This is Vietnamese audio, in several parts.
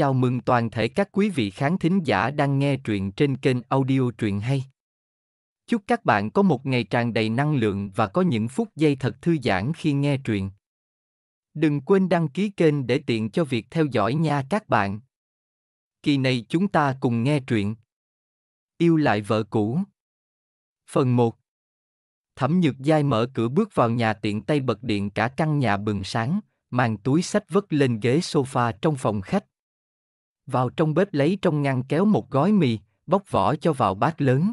Chào mừng toàn thể các quý vị khán thính giả đang nghe truyện trên kênh audio truyện hay. Chúc các bạn có một ngày tràn đầy năng lượng và có những phút giây thật thư giãn khi nghe truyện. Đừng quên đăng ký kênh để tiện cho việc theo dõi nha các bạn. Kỳ này chúng ta cùng nghe truyện. Yêu lại vợ cũ. Phần 1 Thẩm Nhược Giai mở cửa bước vào nhà tiện tay bật điện cả căn nhà bừng sáng, mang túi sách vất lên ghế sofa trong phòng khách vào trong bếp lấy trong ngăn kéo một gói mì, bóc vỏ cho vào bát lớn.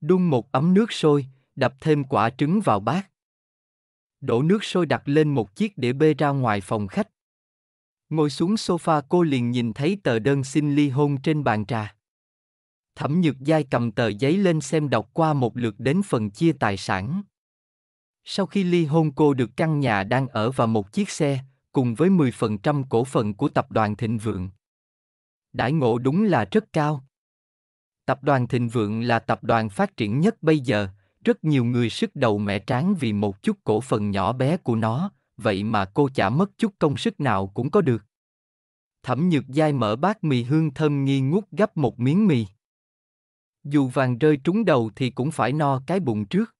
Đun một ấm nước sôi, đập thêm quả trứng vào bát. Đổ nước sôi đặt lên một chiếc đĩa bê ra ngoài phòng khách. Ngồi xuống sofa cô liền nhìn thấy tờ đơn xin ly hôn trên bàn trà. Thẩm Nhược dai cầm tờ giấy lên xem đọc qua một lượt đến phần chia tài sản. Sau khi ly hôn cô được căn nhà đang ở và một chiếc xe, cùng với 10% cổ phần của tập đoàn Thịnh Vượng đãi ngộ đúng là rất cao. Tập đoàn Thịnh Vượng là tập đoàn phát triển nhất bây giờ, rất nhiều người sức đầu mẹ tráng vì một chút cổ phần nhỏ bé của nó, vậy mà cô chả mất chút công sức nào cũng có được. Thẩm Nhược Giai mở bát mì hương thơm nghi ngút gấp một miếng mì. Dù vàng rơi trúng đầu thì cũng phải no cái bụng trước.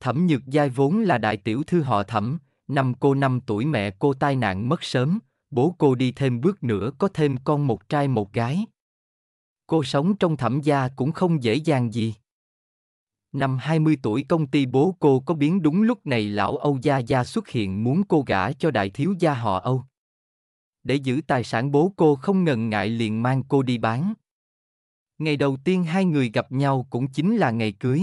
Thẩm Nhược Giai vốn là đại tiểu thư họ Thẩm, năm cô năm tuổi mẹ cô tai nạn mất sớm, bố cô đi thêm bước nữa có thêm con một trai một gái. Cô sống trong thẩm gia cũng không dễ dàng gì. Năm 20 tuổi công ty bố cô có biến đúng lúc này lão Âu Gia Gia xuất hiện muốn cô gả cho đại thiếu gia họ Âu. Để giữ tài sản bố cô không ngần ngại liền mang cô đi bán. Ngày đầu tiên hai người gặp nhau cũng chính là ngày cưới.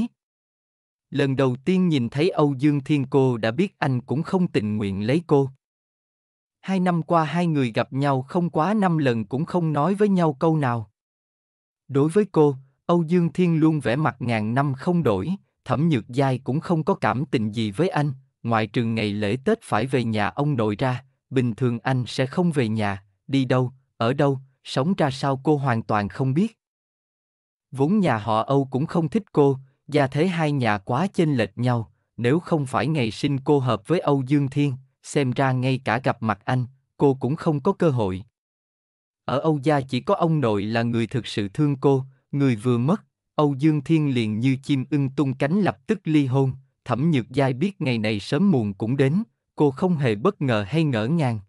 Lần đầu tiên nhìn thấy Âu Dương Thiên cô đã biết anh cũng không tình nguyện lấy cô hai năm qua hai người gặp nhau không quá năm lần cũng không nói với nhau câu nào. Đối với cô, Âu Dương Thiên luôn vẻ mặt ngàn năm không đổi, thẩm nhược giai cũng không có cảm tình gì với anh, ngoại trừ ngày lễ Tết phải về nhà ông nội ra, bình thường anh sẽ không về nhà, đi đâu, ở đâu, sống ra sao cô hoàn toàn không biết. Vốn nhà họ Âu cũng không thích cô, gia thế hai nhà quá chênh lệch nhau, nếu không phải ngày sinh cô hợp với Âu Dương Thiên, xem ra ngay cả gặp mặt anh, cô cũng không có cơ hội. Ở Âu Gia chỉ có ông nội là người thực sự thương cô, người vừa mất, Âu Dương Thiên liền như chim ưng tung cánh lập tức ly hôn, thẩm nhược giai biết ngày này sớm muộn cũng đến, cô không hề bất ngờ hay ngỡ ngàng.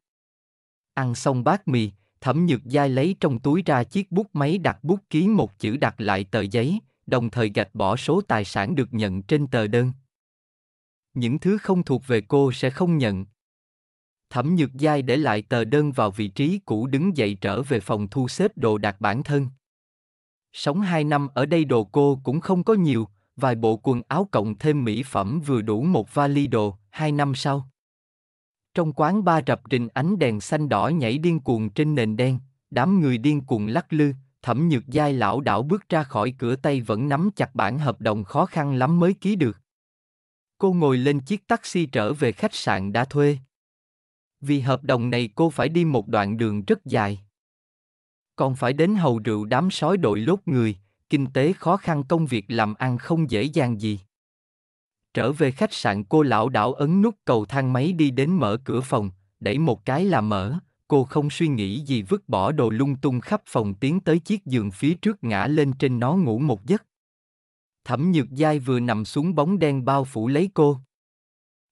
Ăn xong bát mì, thẩm nhược giai lấy trong túi ra chiếc bút máy đặt bút ký một chữ đặt lại tờ giấy, đồng thời gạch bỏ số tài sản được nhận trên tờ đơn. Những thứ không thuộc về cô sẽ không nhận. Thẩm Nhược Giai để lại tờ đơn vào vị trí cũ đứng dậy trở về phòng thu xếp đồ đạc bản thân. Sống hai năm ở đây đồ cô cũng không có nhiều, vài bộ quần áo cộng thêm mỹ phẩm vừa đủ một vali đồ, Hai năm sau. Trong quán ba rập rình ánh đèn xanh đỏ nhảy điên cuồng trên nền đen, đám người điên cuồng lắc lư, thẩm nhược giai lão đảo bước ra khỏi cửa tay vẫn nắm chặt bản hợp đồng khó khăn lắm mới ký được. Cô ngồi lên chiếc taxi trở về khách sạn đã thuê. Vì hợp đồng này cô phải đi một đoạn đường rất dài. Còn phải đến hầu rượu đám sói đội lốt người, kinh tế khó khăn công việc làm ăn không dễ dàng gì. Trở về khách sạn cô lão đảo ấn nút cầu thang máy đi đến mở cửa phòng, đẩy một cái là mở, cô không suy nghĩ gì vứt bỏ đồ lung tung khắp phòng tiến tới chiếc giường phía trước ngã lên trên nó ngủ một giấc. Thẩm Nhược dai vừa nằm xuống bóng đen bao phủ lấy cô.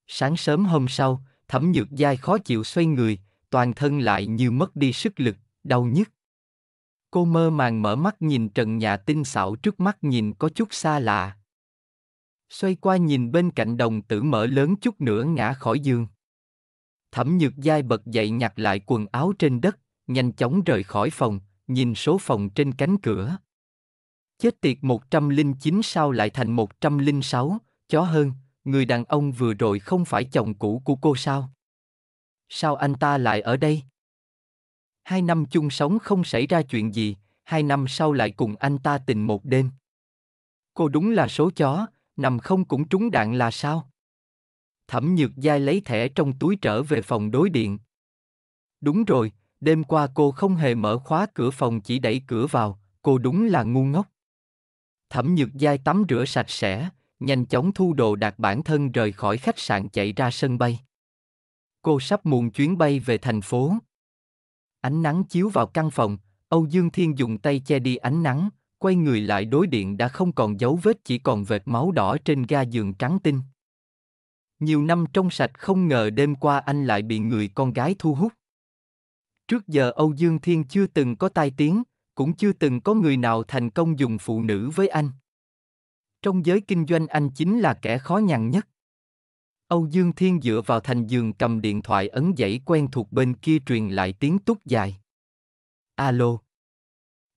Sáng sớm hôm sau, Thẩm nhược dai khó chịu xoay người, toàn thân lại như mất đi sức lực, đau nhức. Cô mơ màng mở mắt nhìn trần nhà tinh xảo trước mắt nhìn có chút xa lạ. Xoay qua nhìn bên cạnh đồng tử mở lớn chút nữa ngã khỏi giường. Thẩm nhược dai bật dậy nhặt lại quần áo trên đất, nhanh chóng rời khỏi phòng, nhìn số phòng trên cánh cửa. Chết tiệt 109 sao lại thành 106, chó hơn, người đàn ông vừa rồi không phải chồng cũ của cô sao? Sao anh ta lại ở đây? Hai năm chung sống không xảy ra chuyện gì, hai năm sau lại cùng anh ta tình một đêm. Cô đúng là số chó, nằm không cũng trúng đạn là sao? Thẩm Nhược Giai lấy thẻ trong túi trở về phòng đối điện. Đúng rồi, đêm qua cô không hề mở khóa cửa phòng chỉ đẩy cửa vào, cô đúng là ngu ngốc. Thẩm Nhược Giai tắm rửa sạch sẽ, nhanh chóng thu đồ đạc bản thân rời khỏi khách sạn chạy ra sân bay. Cô sắp muộn chuyến bay về thành phố. Ánh nắng chiếu vào căn phòng, Âu Dương Thiên dùng tay che đi ánh nắng, quay người lại đối điện đã không còn dấu vết chỉ còn vệt máu đỏ trên ga giường trắng tinh. Nhiều năm trong sạch không ngờ đêm qua anh lại bị người con gái thu hút. Trước giờ Âu Dương Thiên chưa từng có tai tiếng, cũng chưa từng có người nào thành công dùng phụ nữ với anh. Trong giới kinh doanh anh chính là kẻ khó nhằn nhất. Âu Dương Thiên dựa vào thành giường cầm điện thoại ấn dãy quen thuộc bên kia truyền lại tiếng túc dài. Alo.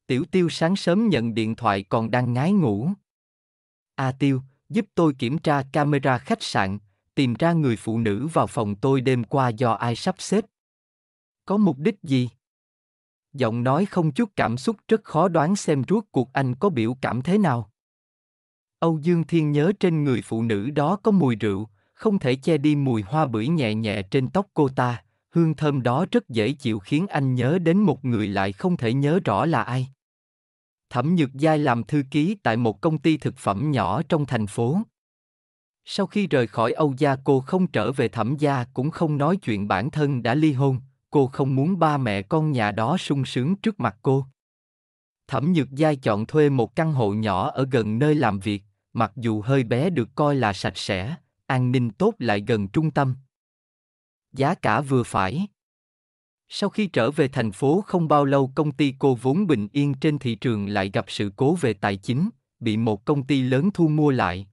Tiểu Tiêu sáng sớm nhận điện thoại còn đang ngái ngủ. A à, Tiêu, giúp tôi kiểm tra camera khách sạn, tìm ra người phụ nữ vào phòng tôi đêm qua do ai sắp xếp. Có mục đích gì? Giọng nói không chút cảm xúc rất khó đoán xem rốt cuộc anh có biểu cảm thế nào. Âu Dương Thiên nhớ trên người phụ nữ đó có mùi rượu, không thể che đi mùi hoa bưởi nhẹ nhẹ trên tóc cô ta, hương thơm đó rất dễ chịu khiến anh nhớ đến một người lại không thể nhớ rõ là ai. Thẩm Nhược Giai làm thư ký tại một công ty thực phẩm nhỏ trong thành phố. Sau khi rời khỏi Âu gia cô không trở về thẩm gia cũng không nói chuyện bản thân đã ly hôn, cô không muốn ba mẹ con nhà đó sung sướng trước mặt cô. Thẩm Nhược Giai chọn thuê một căn hộ nhỏ ở gần nơi làm việc, mặc dù hơi bé được coi là sạch sẽ, an ninh tốt lại gần trung tâm. Giá cả vừa phải. Sau khi trở về thành phố không bao lâu công ty cô vốn bình yên trên thị trường lại gặp sự cố về tài chính, bị một công ty lớn thu mua lại.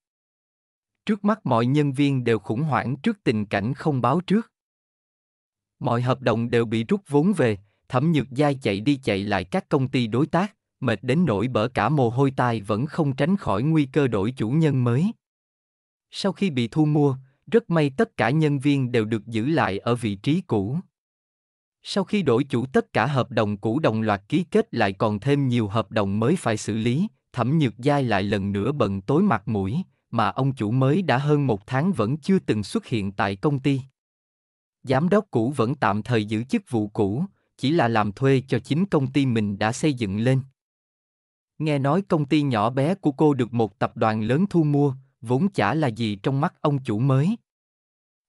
Trước mắt mọi nhân viên đều khủng hoảng trước tình cảnh không báo trước. Mọi hợp đồng đều bị rút vốn về, thẩm nhược dai chạy đi chạy lại các công ty đối tác mệt đến nỗi bở cả mồ hôi tai vẫn không tránh khỏi nguy cơ đổi chủ nhân mới. Sau khi bị thu mua, rất may tất cả nhân viên đều được giữ lại ở vị trí cũ. Sau khi đổi chủ tất cả hợp đồng cũ đồng loạt ký kết lại còn thêm nhiều hợp đồng mới phải xử lý, thẩm nhược giai lại lần nữa bận tối mặt mũi, mà ông chủ mới đã hơn một tháng vẫn chưa từng xuất hiện tại công ty. Giám đốc cũ vẫn tạm thời giữ chức vụ cũ, chỉ là làm thuê cho chính công ty mình đã xây dựng lên. Nghe nói công ty nhỏ bé của cô được một tập đoàn lớn thu mua, vốn chả là gì trong mắt ông chủ mới.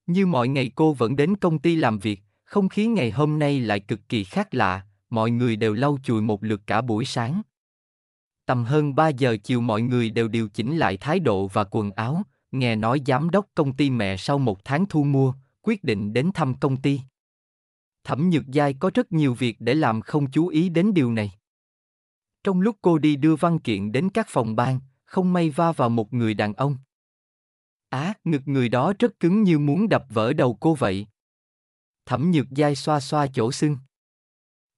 Như mọi ngày cô vẫn đến công ty làm việc, không khí ngày hôm nay lại cực kỳ khác lạ, mọi người đều lau chùi một lượt cả buổi sáng. Tầm hơn 3 giờ chiều mọi người đều điều chỉnh lại thái độ và quần áo, nghe nói giám đốc công ty mẹ sau một tháng thu mua, quyết định đến thăm công ty. Thẩm Nhược Giai có rất nhiều việc để làm không chú ý đến điều này. Trong lúc cô đi đưa văn kiện đến các phòng ban, không may va vào một người đàn ông. Á, ngực người đó rất cứng như muốn đập vỡ đầu cô vậy. Thẩm nhược dai xoa xoa chỗ sưng.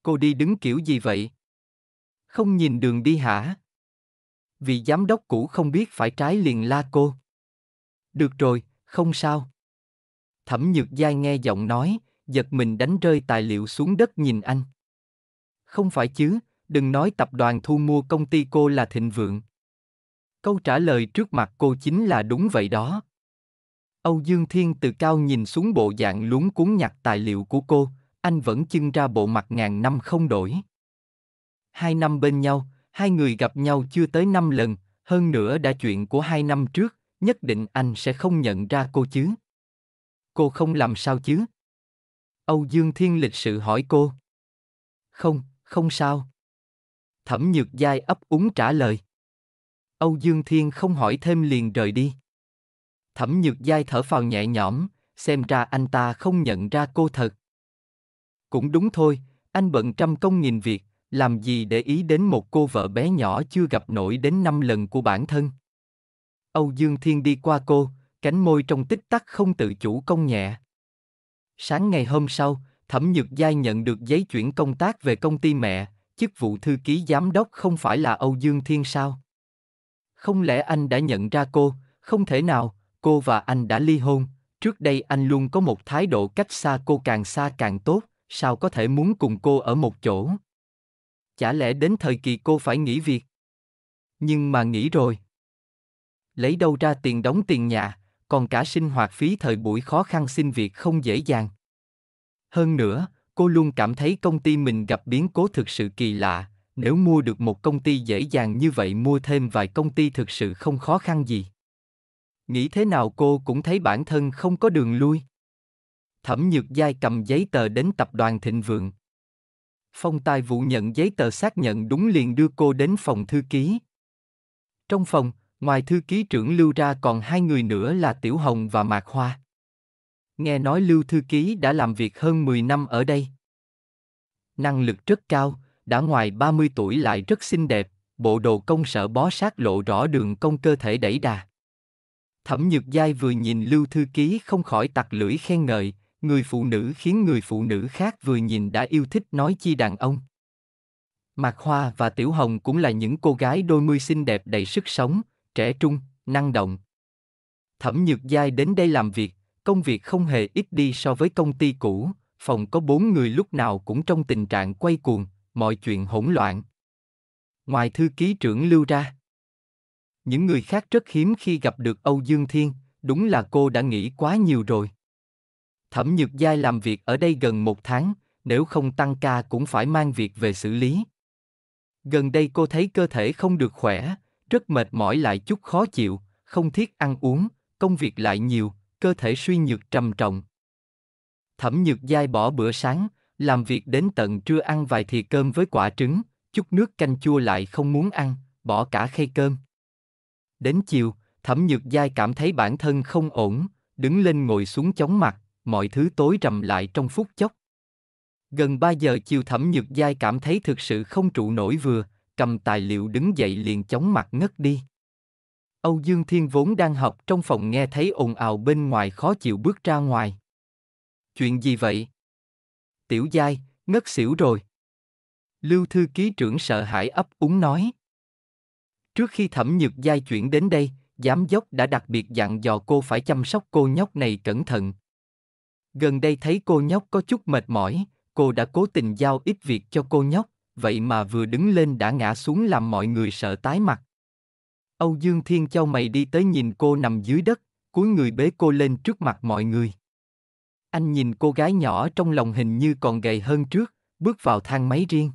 Cô đi đứng kiểu gì vậy? Không nhìn đường đi hả? Vì giám đốc cũ không biết phải trái liền la cô. Được rồi, không sao. Thẩm nhược dai nghe giọng nói, giật mình đánh rơi tài liệu xuống đất nhìn anh. Không phải chứ, đừng nói tập đoàn thu mua công ty cô là thịnh vượng. Câu trả lời trước mặt cô chính là đúng vậy đó. Âu Dương Thiên từ cao nhìn xuống bộ dạng luống cuốn nhặt tài liệu của cô, anh vẫn chưng ra bộ mặt ngàn năm không đổi. Hai năm bên nhau, hai người gặp nhau chưa tới năm lần, hơn nữa đã chuyện của hai năm trước, nhất định anh sẽ không nhận ra cô chứ. Cô không làm sao chứ? Âu Dương Thiên lịch sự hỏi cô. Không, không sao. Thẩm Nhược Giai ấp úng trả lời. Âu Dương Thiên không hỏi thêm liền rời đi. Thẩm Nhược Giai thở phào nhẹ nhõm, xem ra anh ta không nhận ra cô thật. Cũng đúng thôi, anh bận trăm công nghìn việc, làm gì để ý đến một cô vợ bé nhỏ chưa gặp nổi đến năm lần của bản thân. Âu Dương Thiên đi qua cô, cánh môi trong tích tắc không tự chủ công nhẹ. Sáng ngày hôm sau, Thẩm Nhược Giai nhận được giấy chuyển công tác về công ty mẹ, chức vụ thư ký giám đốc không phải là Âu Dương Thiên sao? Không lẽ anh đã nhận ra cô, không thể nào, cô và anh đã ly hôn, trước đây anh luôn có một thái độ cách xa cô càng xa càng tốt, sao có thể muốn cùng cô ở một chỗ? Chả lẽ đến thời kỳ cô phải nghỉ việc? Nhưng mà nghỉ rồi. Lấy đâu ra tiền đóng tiền nhà, còn cả sinh hoạt phí thời buổi khó khăn xin việc không dễ dàng. Hơn nữa, cô luôn cảm thấy công ty mình gặp biến cố thực sự kỳ lạ, nếu mua được một công ty dễ dàng như vậy mua thêm vài công ty thực sự không khó khăn gì. Nghĩ thế nào cô cũng thấy bản thân không có đường lui. Thẩm Nhược Giai cầm giấy tờ đến tập đoàn Thịnh Vượng. Phong Tài Vũ nhận giấy tờ xác nhận đúng liền đưa cô đến phòng thư ký. Trong phòng, ngoài thư ký trưởng lưu ra còn hai người nữa là Tiểu Hồng và Mạc Hoa. Nghe nói Lưu Thư Ký đã làm việc hơn 10 năm ở đây. Năng lực rất cao, đã ngoài 30 tuổi lại rất xinh đẹp, bộ đồ công sở bó sát lộ rõ đường công cơ thể đẩy đà. Thẩm Nhược Giai vừa nhìn Lưu Thư Ký không khỏi tặc lưỡi khen ngợi, người phụ nữ khiến người phụ nữ khác vừa nhìn đã yêu thích nói chi đàn ông. Mạc Hoa và Tiểu Hồng cũng là những cô gái đôi mươi xinh đẹp đầy sức sống, trẻ trung, năng động. Thẩm Nhược Giai đến đây làm việc, Công việc không hề ít đi so với công ty cũ, phòng có bốn người lúc nào cũng trong tình trạng quay cuồng, mọi chuyện hỗn loạn. Ngoài thư ký trưởng lưu ra, những người khác rất hiếm khi gặp được Âu Dương Thiên, đúng là cô đã nghĩ quá nhiều rồi. Thẩm Nhược Giai làm việc ở đây gần một tháng, nếu không tăng ca cũng phải mang việc về xử lý. Gần đây cô thấy cơ thể không được khỏe, rất mệt mỏi lại chút khó chịu, không thiết ăn uống, công việc lại nhiều, cơ thể suy nhược trầm trọng. Thẩm nhược dai bỏ bữa sáng, làm việc đến tận trưa ăn vài thìa cơm với quả trứng, chút nước canh chua lại không muốn ăn, bỏ cả khay cơm. Đến chiều, thẩm nhược dai cảm thấy bản thân không ổn, đứng lên ngồi xuống chóng mặt, mọi thứ tối rầm lại trong phút chốc. Gần 3 giờ chiều thẩm nhược dai cảm thấy thực sự không trụ nổi vừa, cầm tài liệu đứng dậy liền chóng mặt ngất đi. Âu Dương Thiên vốn đang học trong phòng nghe thấy ồn ào bên ngoài khó chịu bước ra ngoài. Chuyện gì vậy? Tiểu Giai, ngất xỉu rồi. Lưu thư ký trưởng sợ hãi ấp úng nói. Trước khi thẩm nhược giai chuyển đến đây, giám dốc đã đặc biệt dặn dò cô phải chăm sóc cô nhóc này cẩn thận. Gần đây thấy cô nhóc có chút mệt mỏi, cô đã cố tình giao ít việc cho cô nhóc, vậy mà vừa đứng lên đã ngã xuống làm mọi người sợ tái mặt. Âu Dương Thiên Châu mày đi tới nhìn cô nằm dưới đất, cuối người bế cô lên trước mặt mọi người. Anh nhìn cô gái nhỏ trong lòng hình như còn gầy hơn trước, bước vào thang máy riêng.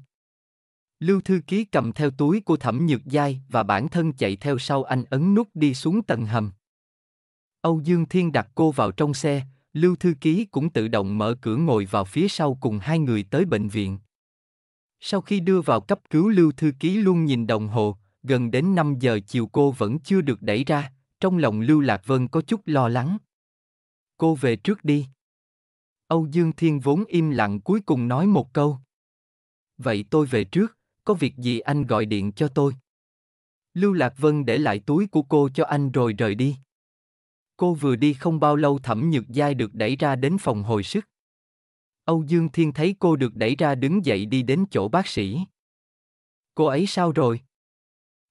Lưu Thư Ký cầm theo túi của Thẩm Nhược Giai và bản thân chạy theo sau anh ấn nút đi xuống tầng hầm. Âu Dương Thiên đặt cô vào trong xe, Lưu Thư Ký cũng tự động mở cửa ngồi vào phía sau cùng hai người tới bệnh viện. Sau khi đưa vào cấp cứu Lưu Thư Ký luôn nhìn đồng hồ, gần đến 5 giờ chiều cô vẫn chưa được đẩy ra, trong lòng Lưu Lạc Vân có chút lo lắng. Cô về trước đi. Âu Dương Thiên vốn im lặng cuối cùng nói một câu. Vậy tôi về trước, có việc gì anh gọi điện cho tôi. Lưu Lạc Vân để lại túi của cô cho anh rồi rời đi. Cô vừa đi không bao lâu thẩm nhược giai được đẩy ra đến phòng hồi sức. Âu Dương Thiên thấy cô được đẩy ra đứng dậy đi đến chỗ bác sĩ. Cô ấy sao rồi?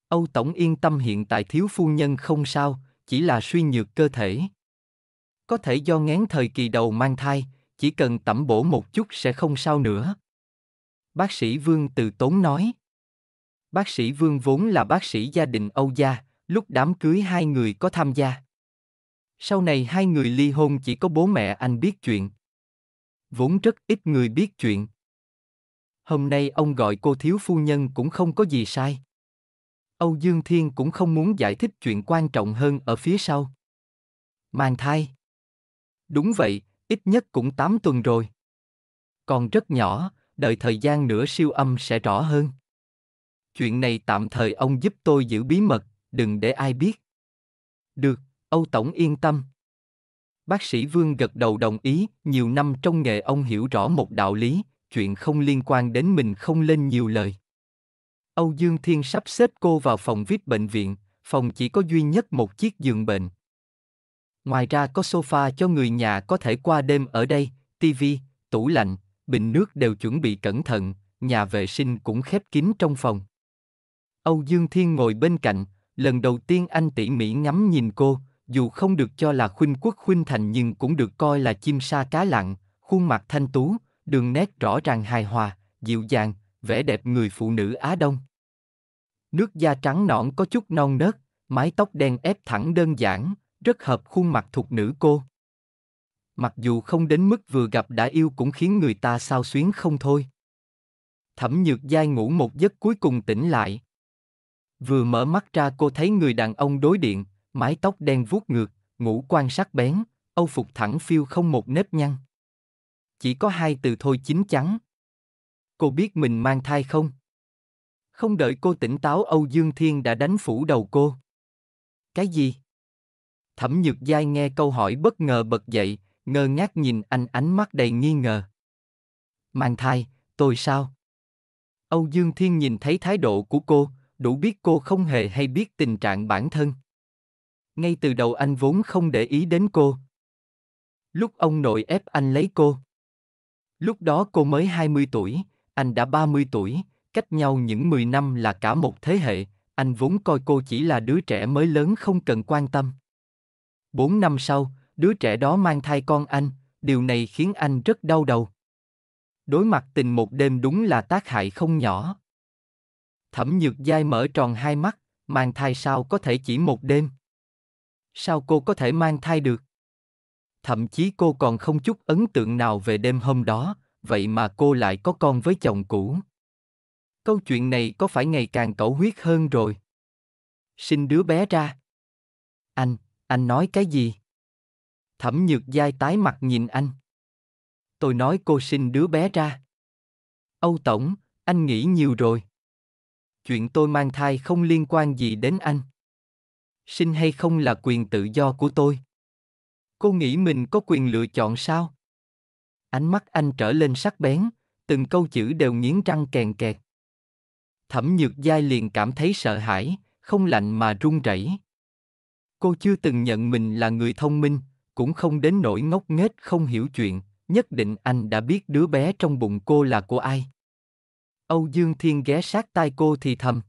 Âu Tổng yên tâm hiện tại thiếu phu nhân không sao, chỉ là suy nhược cơ thể. Có thể do ngán thời kỳ đầu mang thai, chỉ cần tẩm bổ một chút sẽ không sao nữa. Bác sĩ Vương từ tốn nói. Bác sĩ Vương vốn là bác sĩ gia đình Âu gia, lúc đám cưới hai người có tham gia. Sau này hai người ly hôn chỉ có bố mẹ anh biết chuyện. Vốn rất ít người biết chuyện. Hôm nay ông gọi cô thiếu phu nhân cũng không có gì sai. Âu Dương Thiên cũng không muốn giải thích chuyện quan trọng hơn ở phía sau. Mang thai. Đúng vậy, ít nhất cũng 8 tuần rồi. Còn rất nhỏ, đợi thời gian nữa siêu âm sẽ rõ hơn. Chuyện này tạm thời ông giúp tôi giữ bí mật, đừng để ai biết. Được, Âu Tổng yên tâm. Bác sĩ Vương gật đầu đồng ý, nhiều năm trong nghề ông hiểu rõ một đạo lý, chuyện không liên quan đến mình không lên nhiều lời. Âu Dương Thiên sắp xếp cô vào phòng VIP bệnh viện, phòng chỉ có duy nhất một chiếc giường bệnh. Ngoài ra có sofa cho người nhà có thể qua đêm ở đây, TV, tủ lạnh, bình nước đều chuẩn bị cẩn thận, nhà vệ sinh cũng khép kín trong phòng. Âu Dương Thiên ngồi bên cạnh, lần đầu tiên anh tỉ mỉ ngắm nhìn cô, dù không được cho là khuynh quốc khuynh thành nhưng cũng được coi là chim sa cá lặng, khuôn mặt thanh tú, đường nét rõ ràng hài hòa, dịu dàng, vẻ đẹp người phụ nữ Á Đông. Nước da trắng nõn có chút non nớt, mái tóc đen ép thẳng đơn giản, rất hợp khuôn mặt thuộc nữ cô. Mặc dù không đến mức vừa gặp đã yêu cũng khiến người ta sao xuyến không thôi. Thẩm nhược dai ngủ một giấc cuối cùng tỉnh lại. Vừa mở mắt ra cô thấy người đàn ông đối điện, mái tóc đen vuốt ngược, ngũ quan sắc bén, âu phục thẳng phiêu không một nếp nhăn. Chỉ có hai từ thôi chín chắn. Cô biết mình mang thai không? Không đợi cô tỉnh táo Âu Dương Thiên đã đánh phủ đầu cô. Cái gì? Thẩm Nhược Giai nghe câu hỏi bất ngờ bật dậy, ngơ ngác nhìn anh ánh mắt đầy nghi ngờ. Mang thai, tôi sao? Âu Dương Thiên nhìn thấy thái độ của cô, đủ biết cô không hề hay biết tình trạng bản thân. Ngay từ đầu anh vốn không để ý đến cô. Lúc ông nội ép anh lấy cô. Lúc đó cô mới 20 tuổi, anh đã 30 tuổi, cách nhau những 10 năm là cả một thế hệ, anh vốn coi cô chỉ là đứa trẻ mới lớn không cần quan tâm. 4 năm sau, đứa trẻ đó mang thai con anh, điều này khiến anh rất đau đầu. Đối mặt tình một đêm đúng là tác hại không nhỏ. Thẩm Nhược Giai mở tròn hai mắt, mang thai sao có thể chỉ một đêm? Sao cô có thể mang thai được? Thậm chí cô còn không chút ấn tượng nào về đêm hôm đó, vậy mà cô lại có con với chồng cũ câu chuyện này có phải ngày càng cẩu huyết hơn rồi sinh đứa bé ra anh anh nói cái gì thẩm nhược giai tái mặt nhìn anh tôi nói cô sinh đứa bé ra âu tổng anh nghĩ nhiều rồi chuyện tôi mang thai không liên quan gì đến anh sinh hay không là quyền tự do của tôi cô nghĩ mình có quyền lựa chọn sao ánh mắt anh trở lên sắc bén từng câu chữ đều nghiến răng kèn kẹt Thẩm Nhược Giai liền cảm thấy sợ hãi, không lạnh mà run rẩy. Cô chưa từng nhận mình là người thông minh, cũng không đến nỗi ngốc nghếch không hiểu chuyện, nhất định anh đã biết đứa bé trong bụng cô là của ai. Âu Dương Thiên ghé sát tai cô thì thầm.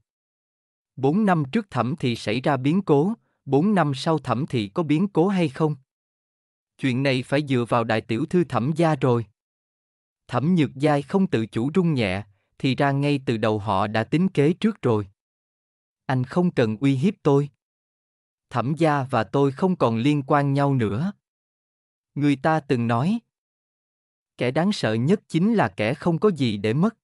Bốn năm trước thẩm thì xảy ra biến cố, bốn năm sau thẩm thì có biến cố hay không? Chuyện này phải dựa vào đại tiểu thư thẩm gia rồi. Thẩm nhược giai không tự chủ run nhẹ, thì ra ngay từ đầu họ đã tính kế trước rồi. Anh không cần uy hiếp tôi. Thẩm gia và tôi không còn liên quan nhau nữa. Người ta từng nói, kẻ đáng sợ nhất chính là kẻ không có gì để mất.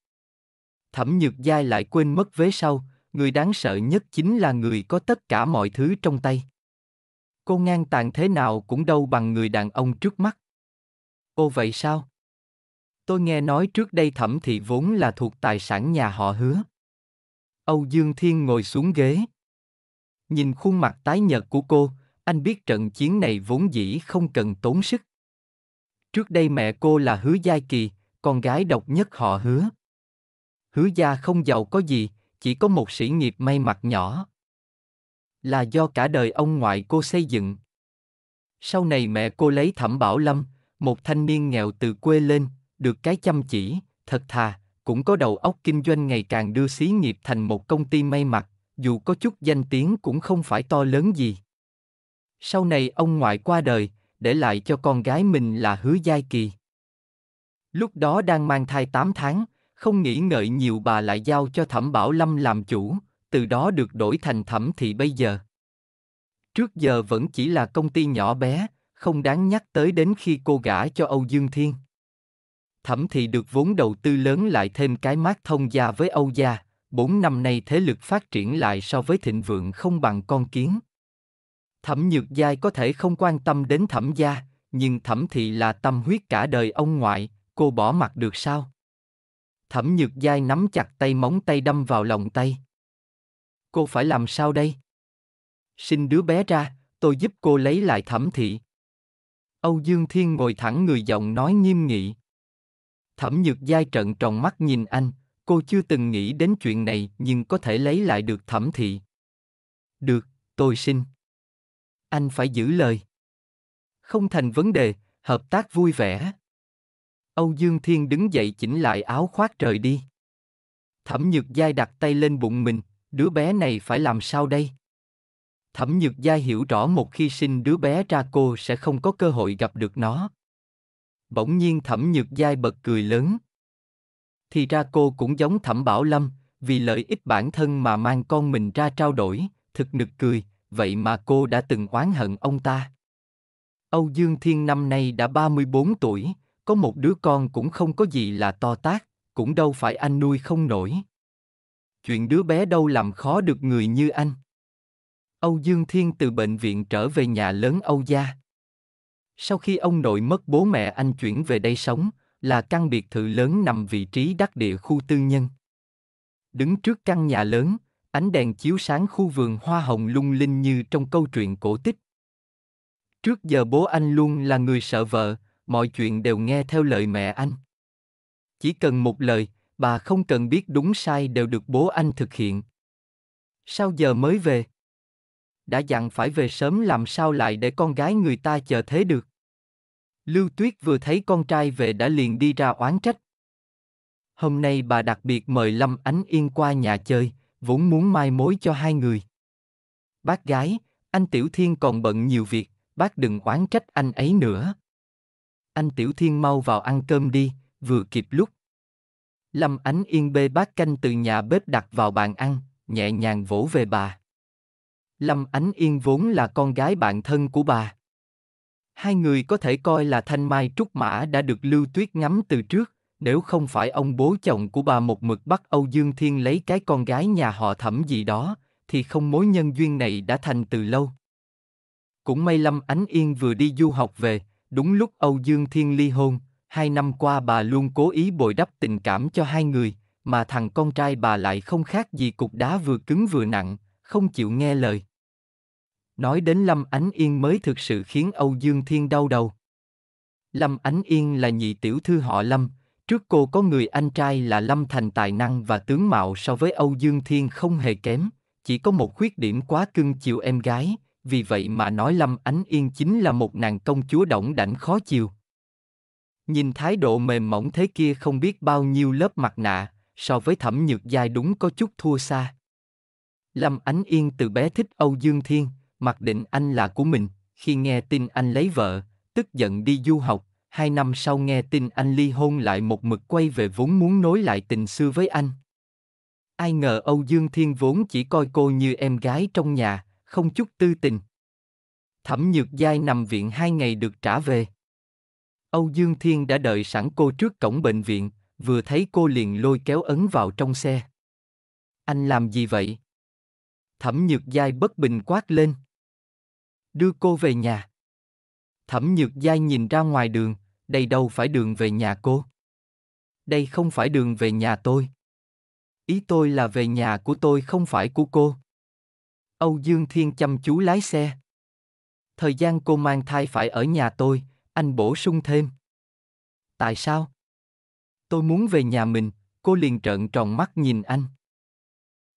Thẩm nhược giai lại quên mất vế sau, người đáng sợ nhất chính là người có tất cả mọi thứ trong tay. Cô ngang tàn thế nào cũng đâu bằng người đàn ông trước mắt. Ô vậy sao? Tôi nghe nói trước đây thẩm thị vốn là thuộc tài sản nhà họ hứa. Âu Dương Thiên ngồi xuống ghế. Nhìn khuôn mặt tái nhợt của cô, anh biết trận chiến này vốn dĩ không cần tốn sức. Trước đây mẹ cô là Hứa Giai Kỳ, con gái độc nhất họ Hứa. Hứa gia không giàu có gì, chỉ có một sĩ nghiệp may mặc nhỏ. Là do cả đời ông ngoại cô xây dựng. Sau này mẹ cô lấy Thẩm Bảo Lâm, một thanh niên nghèo từ quê lên, được cái chăm chỉ, thật thà, cũng có đầu óc kinh doanh ngày càng đưa xí nghiệp thành một công ty may mặc, dù có chút danh tiếng cũng không phải to lớn gì. Sau này ông ngoại qua đời, để lại cho con gái mình là Hứa Giai Kỳ. Lúc đó đang mang thai 8 tháng, không nghĩ ngợi nhiều bà lại giao cho Thẩm Bảo Lâm làm chủ, từ đó được đổi thành Thẩm Thị bây giờ. Trước giờ vẫn chỉ là công ty nhỏ bé, không đáng nhắc tới đến khi cô gả cho Âu Dương Thiên thẩm thì được vốn đầu tư lớn lại thêm cái mát thông gia với Âu gia, bốn năm nay thế lực phát triển lại so với thịnh vượng không bằng con kiến. Thẩm nhược giai có thể không quan tâm đến thẩm gia, nhưng thẩm thị là tâm huyết cả đời ông ngoại, cô bỏ mặt được sao? Thẩm nhược giai nắm chặt tay móng tay đâm vào lòng tay. Cô phải làm sao đây? Xin đứa bé ra, tôi giúp cô lấy lại thẩm thị. Âu Dương Thiên ngồi thẳng người giọng nói nghiêm nghị. Thẩm Nhược Giai trận tròn mắt nhìn anh, cô chưa từng nghĩ đến chuyện này nhưng có thể lấy lại được thẩm thị. Được, tôi xin. Anh phải giữ lời. Không thành vấn đề, hợp tác vui vẻ. Âu Dương Thiên đứng dậy chỉnh lại áo khoác trời đi. Thẩm Nhược Giai đặt tay lên bụng mình, đứa bé này phải làm sao đây? Thẩm Nhược Giai hiểu rõ một khi sinh đứa bé ra cô sẽ không có cơ hội gặp được nó, Bỗng nhiên Thẩm Nhược Giai bật cười lớn. Thì ra cô cũng giống Thẩm Bảo Lâm, vì lợi ích bản thân mà mang con mình ra trao đổi, thực nực cười, vậy mà cô đã từng oán hận ông ta. Âu Dương Thiên năm nay đã 34 tuổi, có một đứa con cũng không có gì là to tác, cũng đâu phải anh nuôi không nổi. Chuyện đứa bé đâu làm khó được người như anh. Âu Dương Thiên từ bệnh viện trở về nhà lớn Âu Gia. Sau khi ông nội mất bố mẹ anh chuyển về đây sống, là căn biệt thự lớn nằm vị trí đắc địa khu tư nhân. Đứng trước căn nhà lớn, ánh đèn chiếu sáng khu vườn hoa hồng lung linh như trong câu chuyện cổ tích. Trước giờ bố anh luôn là người sợ vợ, mọi chuyện đều nghe theo lời mẹ anh. Chỉ cần một lời, bà không cần biết đúng sai đều được bố anh thực hiện. Sao giờ mới về? đã dặn phải về sớm làm sao lại để con gái người ta chờ thế được. Lưu Tuyết vừa thấy con trai về đã liền đi ra oán trách. Hôm nay bà đặc biệt mời Lâm Ánh Yên qua nhà chơi, vốn muốn mai mối cho hai người. Bác gái, anh Tiểu Thiên còn bận nhiều việc, bác đừng oán trách anh ấy nữa. Anh Tiểu Thiên mau vào ăn cơm đi, vừa kịp lúc. Lâm Ánh Yên bê bát canh từ nhà bếp đặt vào bàn ăn, nhẹ nhàng vỗ về bà. Lâm Ánh Yên vốn là con gái bạn thân của bà. Hai người có thể coi là thanh mai trúc mã đã được Lưu Tuyết ngắm từ trước, nếu không phải ông bố chồng của bà một mực bắt Âu Dương Thiên lấy cái con gái nhà họ thẩm gì đó, thì không mối nhân duyên này đã thành từ lâu. Cũng may Lâm Ánh Yên vừa đi du học về, đúng lúc Âu Dương Thiên ly hôn, hai năm qua bà luôn cố ý bồi đắp tình cảm cho hai người, mà thằng con trai bà lại không khác gì cục đá vừa cứng vừa nặng, không chịu nghe lời. Nói đến Lâm Ánh Yên mới thực sự khiến Âu Dương Thiên đau đầu. Lâm Ánh Yên là nhị tiểu thư họ Lâm, trước cô có người anh trai là Lâm Thành tài năng và tướng mạo so với Âu Dương Thiên không hề kém, chỉ có một khuyết điểm quá cưng chiều em gái, vì vậy mà nói Lâm Ánh Yên chính là một nàng công chúa động đảnh khó chiều. Nhìn thái độ mềm mỏng thế kia không biết bao nhiêu lớp mặt nạ, so với thẩm nhược giai đúng có chút thua xa. Lâm Ánh Yên từ bé thích Âu Dương Thiên, mặc định anh là của mình, khi nghe tin anh lấy vợ, tức giận đi du học, hai năm sau nghe tin anh ly hôn lại một mực quay về vốn muốn nối lại tình xưa với anh. Ai ngờ Âu Dương Thiên vốn chỉ coi cô như em gái trong nhà, không chút tư tình. Thẩm Nhược Giai nằm viện hai ngày được trả về. Âu Dương Thiên đã đợi sẵn cô trước cổng bệnh viện, vừa thấy cô liền lôi kéo ấn vào trong xe. Anh làm gì vậy? Thẩm Nhược Giai bất bình quát lên đưa cô về nhà. Thẩm Nhược Giai nhìn ra ngoài đường, đây đâu phải đường về nhà cô. Đây không phải đường về nhà tôi. Ý tôi là về nhà của tôi không phải của cô. Âu Dương Thiên chăm chú lái xe. Thời gian cô mang thai phải ở nhà tôi, anh bổ sung thêm. Tại sao? Tôi muốn về nhà mình, cô liền trợn tròn mắt nhìn anh.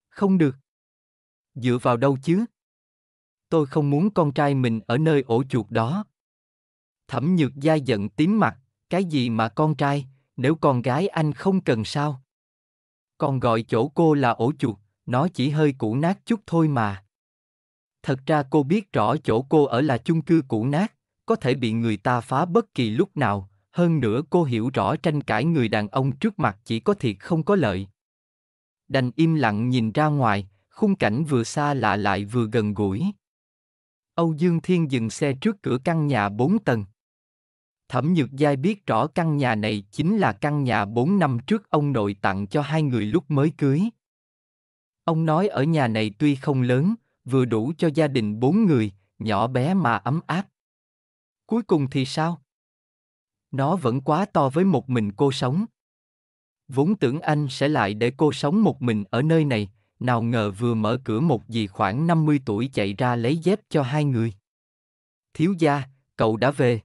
Không được. Dựa vào đâu chứ? tôi không muốn con trai mình ở nơi ổ chuột đó. Thẩm nhược gia giận tím mặt, cái gì mà con trai, nếu con gái anh không cần sao? Con gọi chỗ cô là ổ chuột, nó chỉ hơi cũ nát chút thôi mà. Thật ra cô biết rõ chỗ cô ở là chung cư cũ nát, có thể bị người ta phá bất kỳ lúc nào, hơn nữa cô hiểu rõ tranh cãi người đàn ông trước mặt chỉ có thiệt không có lợi. Đành im lặng nhìn ra ngoài, khung cảnh vừa xa lạ lại vừa gần gũi. Âu Dương Thiên dừng xe trước cửa căn nhà 4 tầng. Thẩm Nhược Giai biết rõ căn nhà này chính là căn nhà 4 năm trước ông nội tặng cho hai người lúc mới cưới. Ông nói ở nhà này tuy không lớn, vừa đủ cho gia đình bốn người, nhỏ bé mà ấm áp. Cuối cùng thì sao? Nó vẫn quá to với một mình cô sống. Vốn tưởng anh sẽ lại để cô sống một mình ở nơi này, nào ngờ vừa mở cửa một dì khoảng 50 tuổi chạy ra lấy dép cho hai người. Thiếu gia, cậu đã về.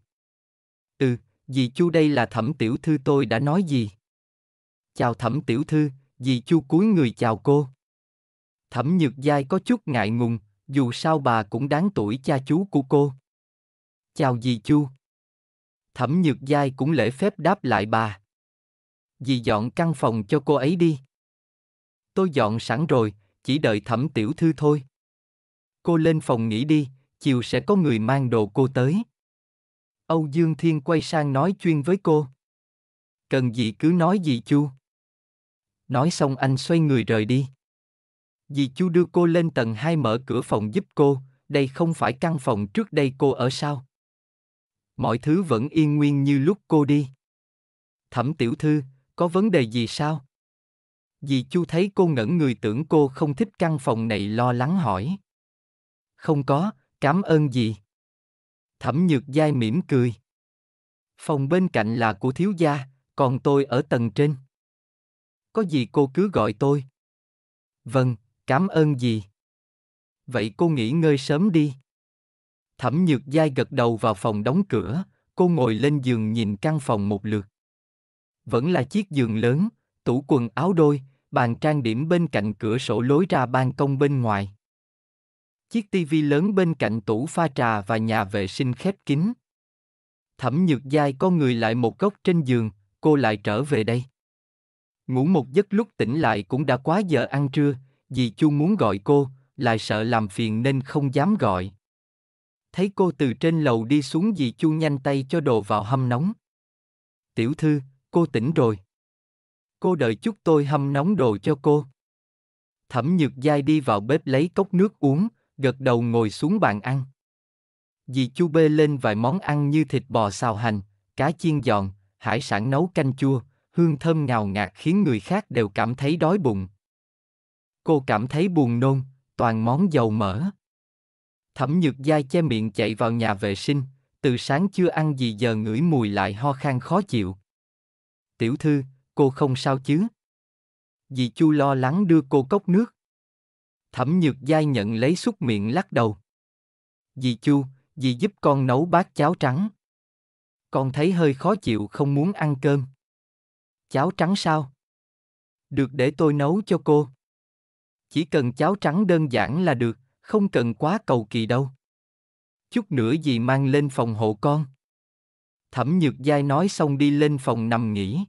Ừ, dì Chu đây là thẩm tiểu thư tôi đã nói gì? Chào thẩm tiểu thư, dì Chu cúi người chào cô. Thẩm nhược giai có chút ngại ngùng, dù sao bà cũng đáng tuổi cha chú của cô. Chào dì Chu. Thẩm nhược giai cũng lễ phép đáp lại bà. Dì dọn căn phòng cho cô ấy đi tôi dọn sẵn rồi, chỉ đợi thẩm tiểu thư thôi. Cô lên phòng nghỉ đi, chiều sẽ có người mang đồ cô tới. Âu Dương Thiên quay sang nói chuyên với cô. Cần gì cứ nói gì chu. Nói xong anh xoay người rời đi. Dì Chu đưa cô lên tầng 2 mở cửa phòng giúp cô, đây không phải căn phòng trước đây cô ở sao? Mọi thứ vẫn yên nguyên như lúc cô đi. Thẩm tiểu thư, có vấn đề gì sao? Dì Chu thấy cô ngẩn người tưởng cô không thích căn phòng này lo lắng hỏi. Không có, cảm ơn dì. Thẩm Nhược Giai mỉm cười. Phòng bên cạnh là của thiếu gia, còn tôi ở tầng trên. Có gì cô cứ gọi tôi. Vâng, cảm ơn dì. Vậy cô nghỉ ngơi sớm đi. Thẩm Nhược Giai gật đầu vào phòng đóng cửa, cô ngồi lên giường nhìn căn phòng một lượt. Vẫn là chiếc giường lớn, tủ quần áo đôi, bàn trang điểm bên cạnh cửa sổ lối ra ban công bên ngoài. Chiếc tivi lớn bên cạnh tủ pha trà và nhà vệ sinh khép kín. Thẩm nhược dai có người lại một góc trên giường, cô lại trở về đây. Ngủ một giấc lúc tỉnh lại cũng đã quá giờ ăn trưa, vì Chu muốn gọi cô, lại sợ làm phiền nên không dám gọi. Thấy cô từ trên lầu đi xuống dì Chu nhanh tay cho đồ vào hâm nóng. Tiểu thư, cô tỉnh rồi cô đợi chút tôi hâm nóng đồ cho cô. Thẩm Nhược Giai đi vào bếp lấy cốc nước uống, gật đầu ngồi xuống bàn ăn. Dì Chu bê lên vài món ăn như thịt bò xào hành, cá chiên giòn, hải sản nấu canh chua, hương thơm ngào ngạt khiến người khác đều cảm thấy đói bụng. Cô cảm thấy buồn nôn, toàn món dầu mỡ. Thẩm Nhược Giai che miệng chạy vào nhà vệ sinh, từ sáng chưa ăn gì giờ ngửi mùi lại ho khan khó chịu. Tiểu thư, cô không sao chứ? Dì Chu lo lắng đưa cô cốc nước. Thẩm Nhược Giai nhận lấy xúc miệng lắc đầu. Dì Chu, dì giúp con nấu bát cháo trắng. Con thấy hơi khó chịu không muốn ăn cơm. Cháo trắng sao? Được để tôi nấu cho cô. Chỉ cần cháo trắng đơn giản là được, không cần quá cầu kỳ đâu. Chút nữa dì mang lên phòng hộ con. Thẩm Nhược Giai nói xong đi lên phòng nằm nghỉ.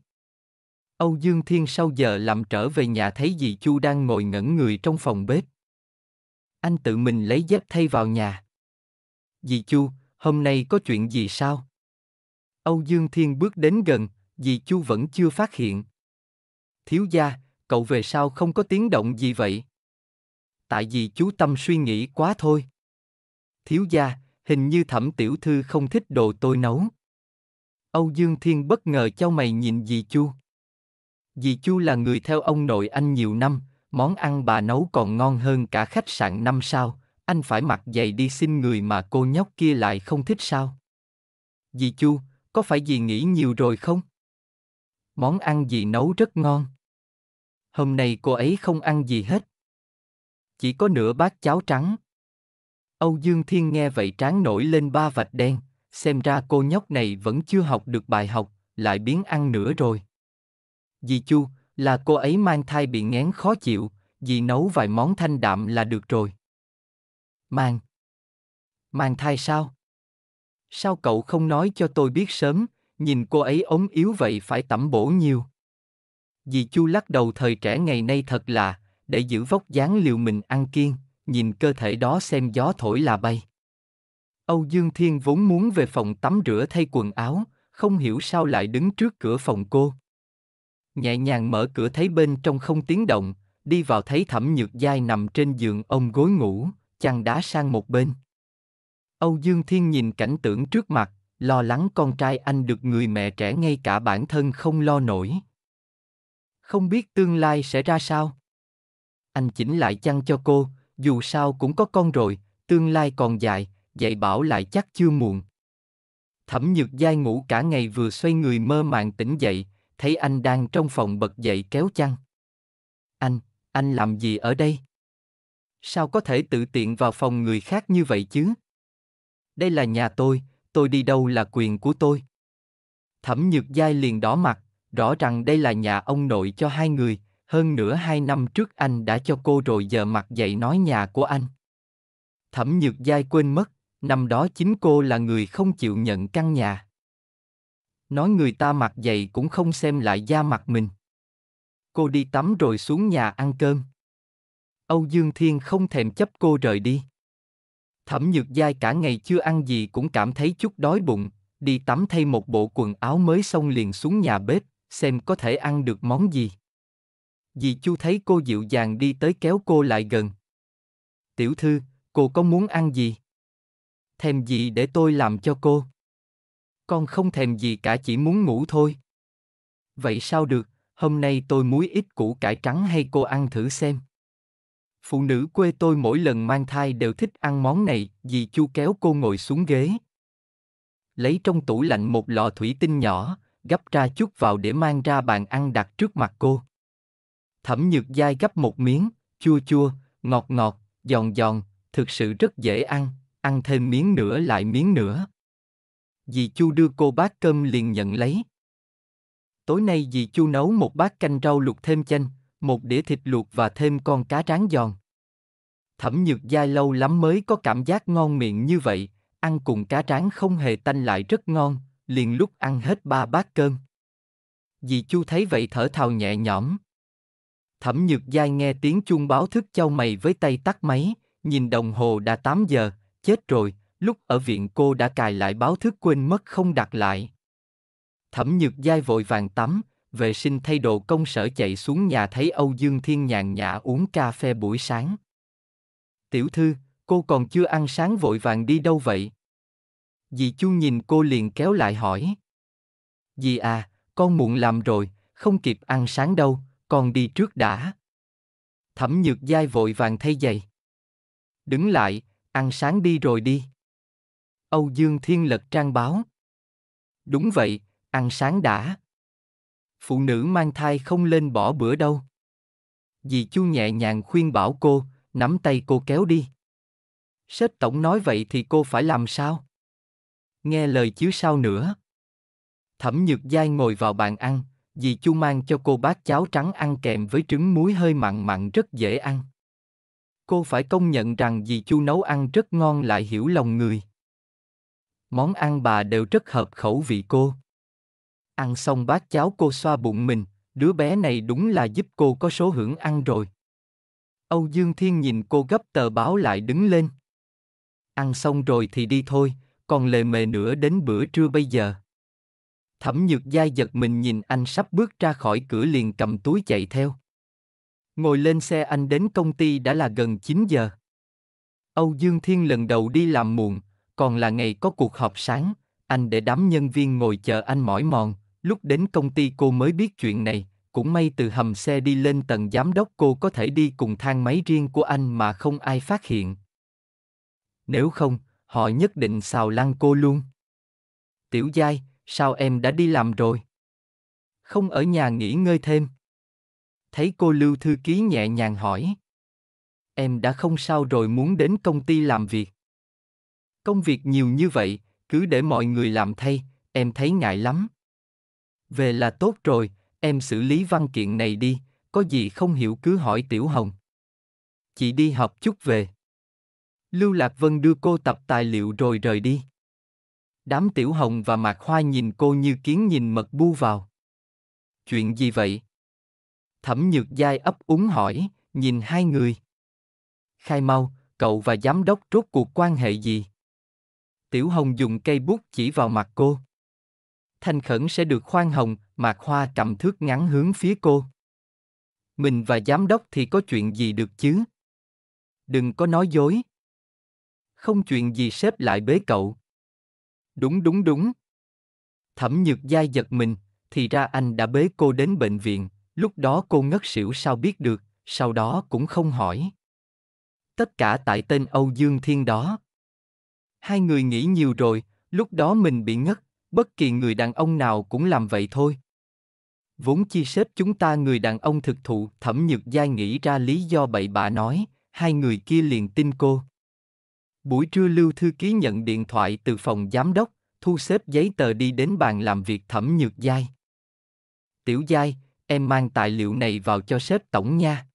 Âu Dương Thiên sau giờ làm trở về nhà thấy dì Chu đang ngồi ngẩn người trong phòng bếp. Anh tự mình lấy dép thay vào nhà. Dì Chu, hôm nay có chuyện gì sao? Âu Dương Thiên bước đến gần, dì Chu vẫn chưa phát hiện. Thiếu gia, cậu về sao không có tiếng động gì vậy? Tại vì chú tâm suy nghĩ quá thôi. Thiếu gia, hình như thẩm tiểu thư không thích đồ tôi nấu. Âu Dương Thiên bất ngờ cho mày nhìn dì Chu. Dì Chu là người theo ông nội anh nhiều năm, món ăn bà nấu còn ngon hơn cả khách sạn năm sao, anh phải mặc giày đi xin người mà cô nhóc kia lại không thích sao? Dì Chu, có phải dì nghĩ nhiều rồi không? Món ăn dì nấu rất ngon. Hôm nay cô ấy không ăn gì hết. Chỉ có nửa bát cháo trắng. Âu Dương Thiên nghe vậy trán nổi lên ba vạch đen, xem ra cô nhóc này vẫn chưa học được bài học, lại biến ăn nữa rồi. Dì Chu, là cô ấy mang thai bị ngén khó chịu, dì nấu vài món thanh đạm là được rồi. Mang. Mang thai sao? Sao cậu không nói cho tôi biết sớm, nhìn cô ấy ốm yếu vậy phải tẩm bổ nhiều. Dì Chu lắc đầu thời trẻ ngày nay thật là, để giữ vóc dáng liều mình ăn kiêng, nhìn cơ thể đó xem gió thổi là bay. Âu Dương Thiên vốn muốn về phòng tắm rửa thay quần áo, không hiểu sao lại đứng trước cửa phòng cô nhẹ nhàng mở cửa thấy bên trong không tiếng động, đi vào thấy thẩm nhược dai nằm trên giường ông gối ngủ, chăn đá sang một bên. Âu Dương Thiên nhìn cảnh tượng trước mặt, lo lắng con trai anh được người mẹ trẻ ngay cả bản thân không lo nổi. Không biết tương lai sẽ ra sao? Anh chỉnh lại chăn cho cô, dù sao cũng có con rồi, tương lai còn dài, dạy bảo lại chắc chưa muộn. Thẩm nhược dai ngủ cả ngày vừa xoay người mơ màng tỉnh dậy, thấy anh đang trong phòng bật dậy kéo chăn. Anh, anh làm gì ở đây? Sao có thể tự tiện vào phòng người khác như vậy chứ? Đây là nhà tôi, tôi đi đâu là quyền của tôi. Thẩm Nhược Giai liền đỏ mặt, rõ rằng đây là nhà ông nội cho hai người, hơn nữa hai năm trước anh đã cho cô rồi giờ mặt dậy nói nhà của anh. Thẩm Nhược Giai quên mất, năm đó chính cô là người không chịu nhận căn nhà nói người ta mặc dày cũng không xem lại da mặt mình. Cô đi tắm rồi xuống nhà ăn cơm. Âu Dương Thiên không thèm chấp cô rời đi. Thẩm Nhược Giai cả ngày chưa ăn gì cũng cảm thấy chút đói bụng, đi tắm thay một bộ quần áo mới xong liền xuống nhà bếp, xem có thể ăn được món gì. Dì Chu thấy cô dịu dàng đi tới kéo cô lại gần. Tiểu thư, cô có muốn ăn gì? Thèm gì để tôi làm cho cô? con không thèm gì cả chỉ muốn ngủ thôi. Vậy sao được, hôm nay tôi muối ít củ cải trắng hay cô ăn thử xem. Phụ nữ quê tôi mỗi lần mang thai đều thích ăn món này, dì Chu kéo cô ngồi xuống ghế. Lấy trong tủ lạnh một lọ thủy tinh nhỏ, gấp ra chút vào để mang ra bàn ăn đặt trước mặt cô. Thẩm nhược dai gấp một miếng, chua chua, ngọt ngọt, giòn giòn, thực sự rất dễ ăn, ăn thêm miếng nữa lại miếng nữa dì Chu đưa cô bát cơm liền nhận lấy. Tối nay dì Chu nấu một bát canh rau luộc thêm chanh, một đĩa thịt luộc và thêm con cá tráng giòn. Thẩm nhược dai lâu lắm mới có cảm giác ngon miệng như vậy, ăn cùng cá tráng không hề tanh lại rất ngon, liền lúc ăn hết ba bát cơm. Dì Chu thấy vậy thở thào nhẹ nhõm. Thẩm nhược dai nghe tiếng chuông báo thức châu mày với tay tắt máy, nhìn đồng hồ đã 8 giờ, chết rồi, lúc ở viện cô đã cài lại báo thức quên mất không đặt lại. Thẩm Nhược Giai vội vàng tắm, vệ sinh thay đồ công sở chạy xuống nhà thấy Âu Dương Thiên nhàn nhã uống cà phê buổi sáng. Tiểu thư, cô còn chưa ăn sáng vội vàng đi đâu vậy? Dì Chu nhìn cô liền kéo lại hỏi. Dì à, con muộn làm rồi, không kịp ăn sáng đâu, con đi trước đã. Thẩm Nhược Giai vội vàng thay giày. Đứng lại, ăn sáng đi rồi đi. Âu Dương Thiên lật trang báo. Đúng vậy, ăn sáng đã. Phụ nữ mang thai không lên bỏ bữa đâu. Dì Chu nhẹ nhàng khuyên bảo cô, nắm tay cô kéo đi. Sếp tổng nói vậy thì cô phải làm sao? Nghe lời chứ sao nữa. Thẩm Nhược Giai ngồi vào bàn ăn, dì Chu mang cho cô bát cháo trắng ăn kèm với trứng muối hơi mặn mặn rất dễ ăn. Cô phải công nhận rằng dì Chu nấu ăn rất ngon lại hiểu lòng người món ăn bà đều rất hợp khẩu vị cô. Ăn xong bát cháo cô xoa bụng mình, đứa bé này đúng là giúp cô có số hưởng ăn rồi. Âu Dương Thiên nhìn cô gấp tờ báo lại đứng lên. Ăn xong rồi thì đi thôi, còn lề mề nữa đến bữa trưa bây giờ. Thẩm nhược dai giật mình nhìn anh sắp bước ra khỏi cửa liền cầm túi chạy theo. Ngồi lên xe anh đến công ty đã là gần 9 giờ. Âu Dương Thiên lần đầu đi làm muộn, còn là ngày có cuộc họp sáng, anh để đám nhân viên ngồi chờ anh mỏi mòn, lúc đến công ty cô mới biết chuyện này, cũng may từ hầm xe đi lên tầng giám đốc cô có thể đi cùng thang máy riêng của anh mà không ai phát hiện. Nếu không, họ nhất định xào lăng cô luôn. Tiểu Giai, sao em đã đi làm rồi? Không ở nhà nghỉ ngơi thêm. Thấy cô Lưu thư ký nhẹ nhàng hỏi. Em đã không sao rồi muốn đến công ty làm việc. Công việc nhiều như vậy, cứ để mọi người làm thay, em thấy ngại lắm. Về là tốt rồi, em xử lý văn kiện này đi, có gì không hiểu cứ hỏi Tiểu Hồng. Chị đi học chút về. Lưu Lạc Vân đưa cô tập tài liệu rồi rời đi. Đám Tiểu Hồng và Mạc Hoa nhìn cô như kiến nhìn mật bu vào. Chuyện gì vậy? Thẩm Nhược Giai ấp úng hỏi, nhìn hai người. Khai mau, cậu và giám đốc rốt cuộc quan hệ gì? Tiểu Hồng dùng cây bút chỉ vào mặt cô. Thanh khẩn sẽ được khoan hồng, Mạc Hoa cầm thước ngắn hướng phía cô. Mình và giám đốc thì có chuyện gì được chứ? Đừng có nói dối. Không chuyện gì xếp lại bế cậu. Đúng đúng đúng. Thẩm nhược giai giật mình, thì ra anh đã bế cô đến bệnh viện, lúc đó cô ngất xỉu sao biết được, sau đó cũng không hỏi. Tất cả tại tên Âu Dương Thiên đó. Hai người nghĩ nhiều rồi, lúc đó mình bị ngất, bất kỳ người đàn ông nào cũng làm vậy thôi. Vốn chi xếp chúng ta người đàn ông thực thụ thẩm nhược giai nghĩ ra lý do bậy bạ nói, hai người kia liền tin cô. Buổi trưa Lưu Thư Ký nhận điện thoại từ phòng giám đốc, thu xếp giấy tờ đi đến bàn làm việc thẩm nhược giai. Tiểu giai, em mang tài liệu này vào cho sếp tổng nha.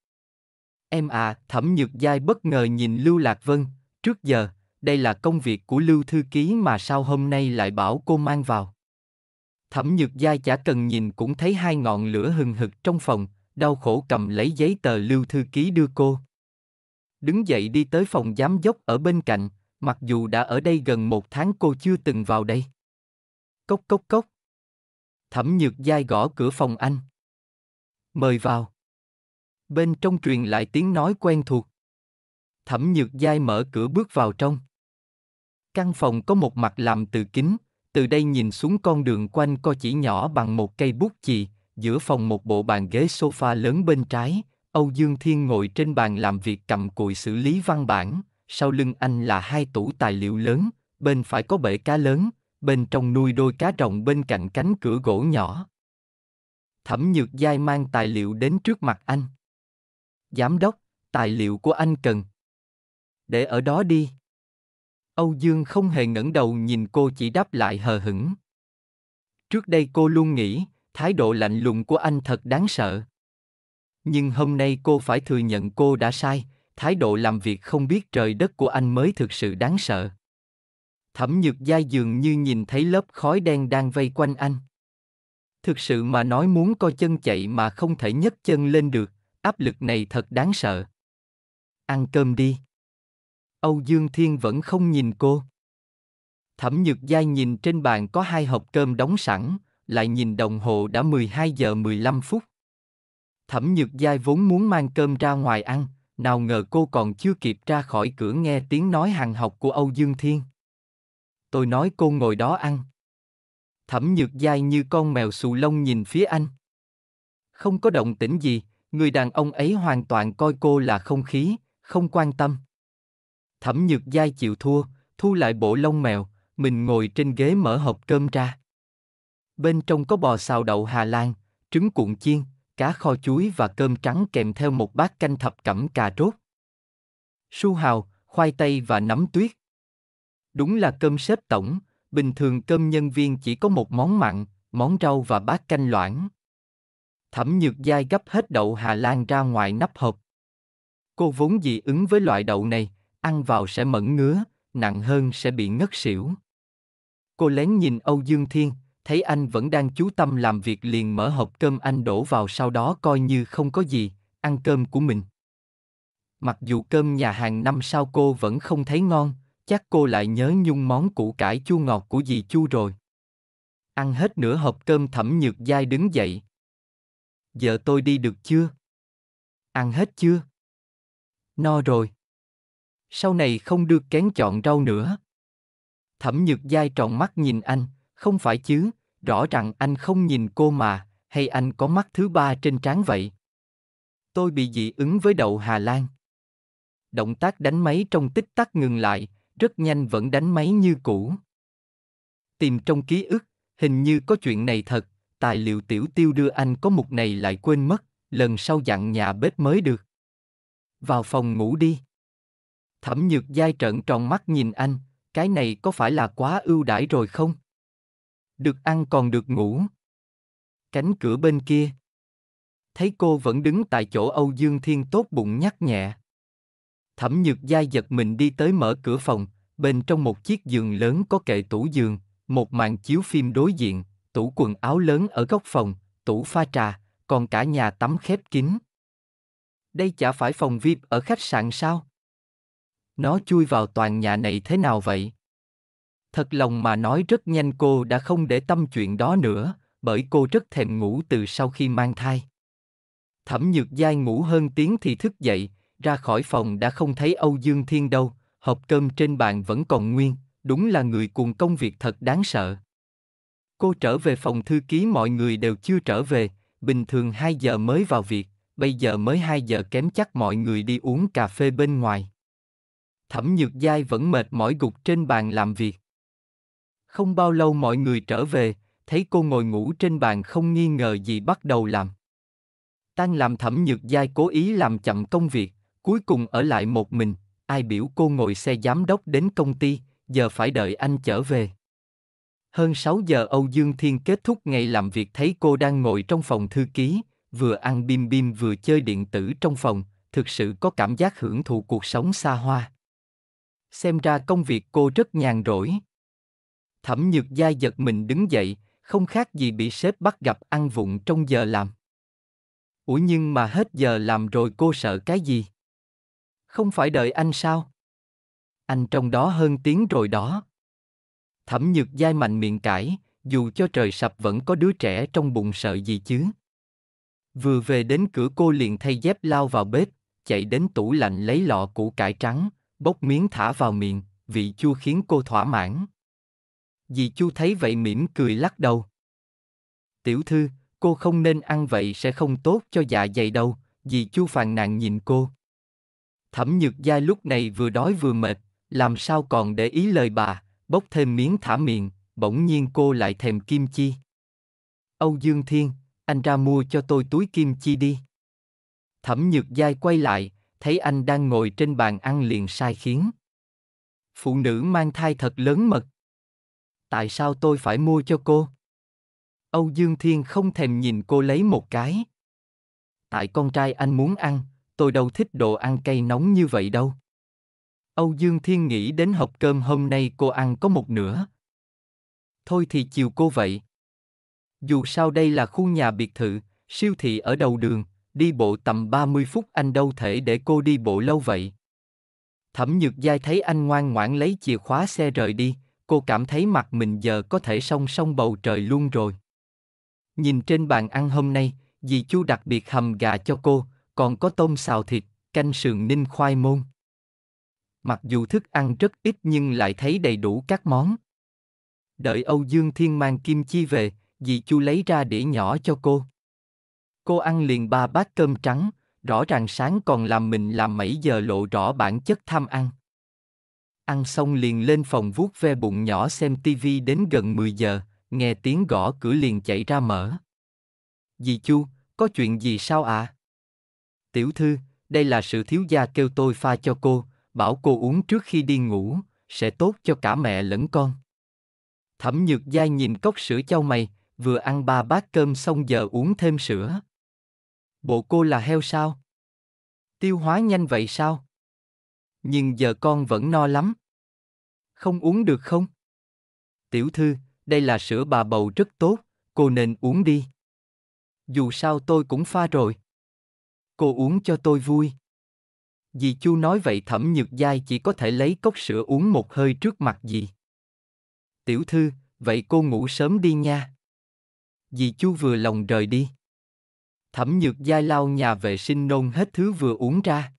Em à, thẩm nhược giai bất ngờ nhìn Lưu Lạc Vân, trước giờ, đây là công việc của Lưu Thư Ký mà sao hôm nay lại bảo cô mang vào. Thẩm Nhược Giai chả cần nhìn cũng thấy hai ngọn lửa hừng hực trong phòng, đau khổ cầm lấy giấy tờ Lưu Thư Ký đưa cô. Đứng dậy đi tới phòng giám đốc ở bên cạnh, mặc dù đã ở đây gần một tháng cô chưa từng vào đây. Cốc cốc cốc. Thẩm Nhược Giai gõ cửa phòng anh. Mời vào. Bên trong truyền lại tiếng nói quen thuộc. Thẩm Nhược Giai mở cửa bước vào trong. Căn phòng có một mặt làm từ kính, từ đây nhìn xuống con đường quanh co chỉ nhỏ bằng một cây bút chì, giữa phòng một bộ bàn ghế sofa lớn bên trái, Âu Dương Thiên ngồi trên bàn làm việc cầm cùi xử lý văn bản, sau lưng anh là hai tủ tài liệu lớn, bên phải có bể cá lớn, bên trong nuôi đôi cá rồng bên cạnh cánh cửa gỗ nhỏ. Thẩm Nhược Giai mang tài liệu đến trước mặt anh. Giám đốc, tài liệu của anh cần. Để ở đó đi. Âu Dương không hề ngẩng đầu nhìn cô chỉ đáp lại hờ hững. Trước đây cô luôn nghĩ, thái độ lạnh lùng của anh thật đáng sợ. Nhưng hôm nay cô phải thừa nhận cô đã sai, thái độ làm việc không biết trời đất của anh mới thực sự đáng sợ. Thẩm nhược gia dường như nhìn thấy lớp khói đen đang vây quanh anh. Thực sự mà nói muốn co chân chạy mà không thể nhấc chân lên được, áp lực này thật đáng sợ. Ăn cơm đi. Âu Dương Thiên vẫn không nhìn cô. Thẩm Nhược Giai nhìn trên bàn có hai hộp cơm đóng sẵn, lại nhìn đồng hồ đã 12 giờ 15 phút. Thẩm Nhược Giai vốn muốn mang cơm ra ngoài ăn, nào ngờ cô còn chưa kịp ra khỏi cửa nghe tiếng nói hàng học của Âu Dương Thiên. Tôi nói cô ngồi đó ăn. Thẩm Nhược Giai như con mèo xù lông nhìn phía anh. Không có động tĩnh gì, người đàn ông ấy hoàn toàn coi cô là không khí, không quan tâm. Thẩm Nhược Giai chịu thua, thu lại bộ lông mèo, mình ngồi trên ghế mở hộp cơm ra. Bên trong có bò xào đậu Hà Lan, trứng cuộn chiên, cá kho chuối và cơm trắng kèm theo một bát canh thập cẩm cà rốt. Su hào, khoai tây và nấm tuyết. Đúng là cơm xếp tổng, bình thường cơm nhân viên chỉ có một món mặn, món rau và bát canh loãng. Thẩm Nhược Giai gấp hết đậu Hà Lan ra ngoài nắp hộp. Cô vốn dị ứng với loại đậu này, ăn vào sẽ mẫn ngứa, nặng hơn sẽ bị ngất xỉu. Cô lén nhìn Âu Dương Thiên, thấy anh vẫn đang chú tâm làm việc liền mở hộp cơm anh đổ vào sau đó coi như không có gì, ăn cơm của mình. Mặc dù cơm nhà hàng năm sao cô vẫn không thấy ngon, chắc cô lại nhớ nhung món củ cải chua ngọt của dì Chu rồi. Ăn hết nửa hộp cơm thẩm nhược dai đứng dậy. Giờ tôi đi được chưa? Ăn hết chưa? No rồi sau này không được kén chọn rau nữa. Thẩm nhược dai tròn mắt nhìn anh, không phải chứ, rõ ràng anh không nhìn cô mà, hay anh có mắt thứ ba trên trán vậy? Tôi bị dị ứng với đậu Hà Lan. Động tác đánh máy trong tích tắc ngừng lại, rất nhanh vẫn đánh máy như cũ. Tìm trong ký ức, hình như có chuyện này thật, tài liệu tiểu tiêu đưa anh có mục này lại quên mất, lần sau dặn nhà bếp mới được. Vào phòng ngủ đi. Thẩm Nhược Giai trợn tròn mắt nhìn anh, cái này có phải là quá ưu đãi rồi không? Được ăn còn được ngủ. Cánh cửa bên kia. Thấy cô vẫn đứng tại chỗ Âu Dương Thiên tốt bụng nhắc nhẹ. Thẩm Nhược Giai giật mình đi tới mở cửa phòng, bên trong một chiếc giường lớn có kệ tủ giường, một màn chiếu phim đối diện, tủ quần áo lớn ở góc phòng, tủ pha trà, còn cả nhà tắm khép kín. Đây chả phải phòng VIP ở khách sạn sao? Nó chui vào toàn nhà này thế nào vậy? Thật lòng mà nói rất nhanh cô đã không để tâm chuyện đó nữa, bởi cô rất thèm ngủ từ sau khi mang thai. Thẩm Nhược Giai ngủ hơn tiếng thì thức dậy, ra khỏi phòng đã không thấy Âu Dương Thiên đâu, hộp cơm trên bàn vẫn còn nguyên, đúng là người cùng công việc thật đáng sợ. Cô trở về phòng thư ký mọi người đều chưa trở về, bình thường 2 giờ mới vào việc, bây giờ mới 2 giờ kém chắc mọi người đi uống cà phê bên ngoài. Thẩm Nhược Giai vẫn mệt mỏi gục trên bàn làm việc. Không bao lâu mọi người trở về, thấy cô ngồi ngủ trên bàn không nghi ngờ gì bắt đầu làm. Tan làm Thẩm Nhược Giai cố ý làm chậm công việc, cuối cùng ở lại một mình, ai biểu cô ngồi xe giám đốc đến công ty, giờ phải đợi anh trở về. Hơn 6 giờ Âu Dương Thiên kết thúc ngày làm việc thấy cô đang ngồi trong phòng thư ký, vừa ăn bim bim vừa chơi điện tử trong phòng, thực sự có cảm giác hưởng thụ cuộc sống xa hoa xem ra công việc cô rất nhàn rỗi. Thẩm nhược gia giật mình đứng dậy, không khác gì bị sếp bắt gặp ăn vụng trong giờ làm. Ủa nhưng mà hết giờ làm rồi cô sợ cái gì? Không phải đợi anh sao? Anh trong đó hơn tiếng rồi đó. Thẩm nhược dai mạnh miệng cãi, dù cho trời sập vẫn có đứa trẻ trong bụng sợ gì chứ. Vừa về đến cửa cô liền thay dép lao vào bếp, chạy đến tủ lạnh lấy lọ củ cải trắng, bốc miếng thả vào miệng, vị chua khiến cô thỏa mãn. Dì Chu thấy vậy mỉm cười lắc đầu. Tiểu thư, cô không nên ăn vậy sẽ không tốt cho dạ dày đâu, dì Chu phàn nàn nhìn cô. Thẩm Nhược Gia lúc này vừa đói vừa mệt, làm sao còn để ý lời bà, bốc thêm miếng thả miệng, bỗng nhiên cô lại thèm kim chi. Âu Dương Thiên, anh ra mua cho tôi túi kim chi đi. Thẩm Nhược Giai quay lại, thấy anh đang ngồi trên bàn ăn liền sai khiến. Phụ nữ mang thai thật lớn mật. Tại sao tôi phải mua cho cô? Âu Dương Thiên không thèm nhìn cô lấy một cái. Tại con trai anh muốn ăn, tôi đâu thích đồ ăn cay nóng như vậy đâu. Âu Dương Thiên nghĩ đến hộp cơm hôm nay cô ăn có một nửa. Thôi thì chiều cô vậy. Dù sao đây là khu nhà biệt thự, siêu thị ở đầu đường, Đi bộ tầm 30 phút anh đâu thể để cô đi bộ lâu vậy. Thẩm Nhược Giai thấy anh ngoan ngoãn lấy chìa khóa xe rời đi, cô cảm thấy mặt mình giờ có thể song song bầu trời luôn rồi. Nhìn trên bàn ăn hôm nay, dì Chu đặc biệt hầm gà cho cô, còn có tôm xào thịt, canh sườn ninh khoai môn. Mặc dù thức ăn rất ít nhưng lại thấy đầy đủ các món. Đợi Âu Dương Thiên mang kim chi về, dì Chu lấy ra đĩa nhỏ cho cô. Cô ăn liền ba bát cơm trắng, rõ ràng sáng còn làm mình làm mẩy giờ lộ rõ bản chất tham ăn. Ăn xong liền lên phòng vuốt ve bụng nhỏ xem tivi đến gần 10 giờ, nghe tiếng gõ cửa liền chạy ra mở. Dì Chu, có chuyện gì sao ạ? À? Tiểu thư, đây là sự thiếu gia kêu tôi pha cho cô, bảo cô uống trước khi đi ngủ, sẽ tốt cho cả mẹ lẫn con. Thẩm nhược gia nhìn cốc sữa cho mày, vừa ăn ba bát cơm xong giờ uống thêm sữa. Bộ cô là heo sao? Tiêu hóa nhanh vậy sao? Nhưng giờ con vẫn no lắm. Không uống được không? Tiểu thư, đây là sữa bà bầu rất tốt, cô nên uống đi. Dù sao tôi cũng pha rồi. Cô uống cho tôi vui. vì Chu nói vậy thẩm nhược dai chỉ có thể lấy cốc sữa uống một hơi trước mặt gì? Tiểu thư, vậy cô ngủ sớm đi nha. vì Chu vừa lòng rời đi. Thẩm nhược giai lao nhà vệ sinh nôn hết thứ vừa uống ra.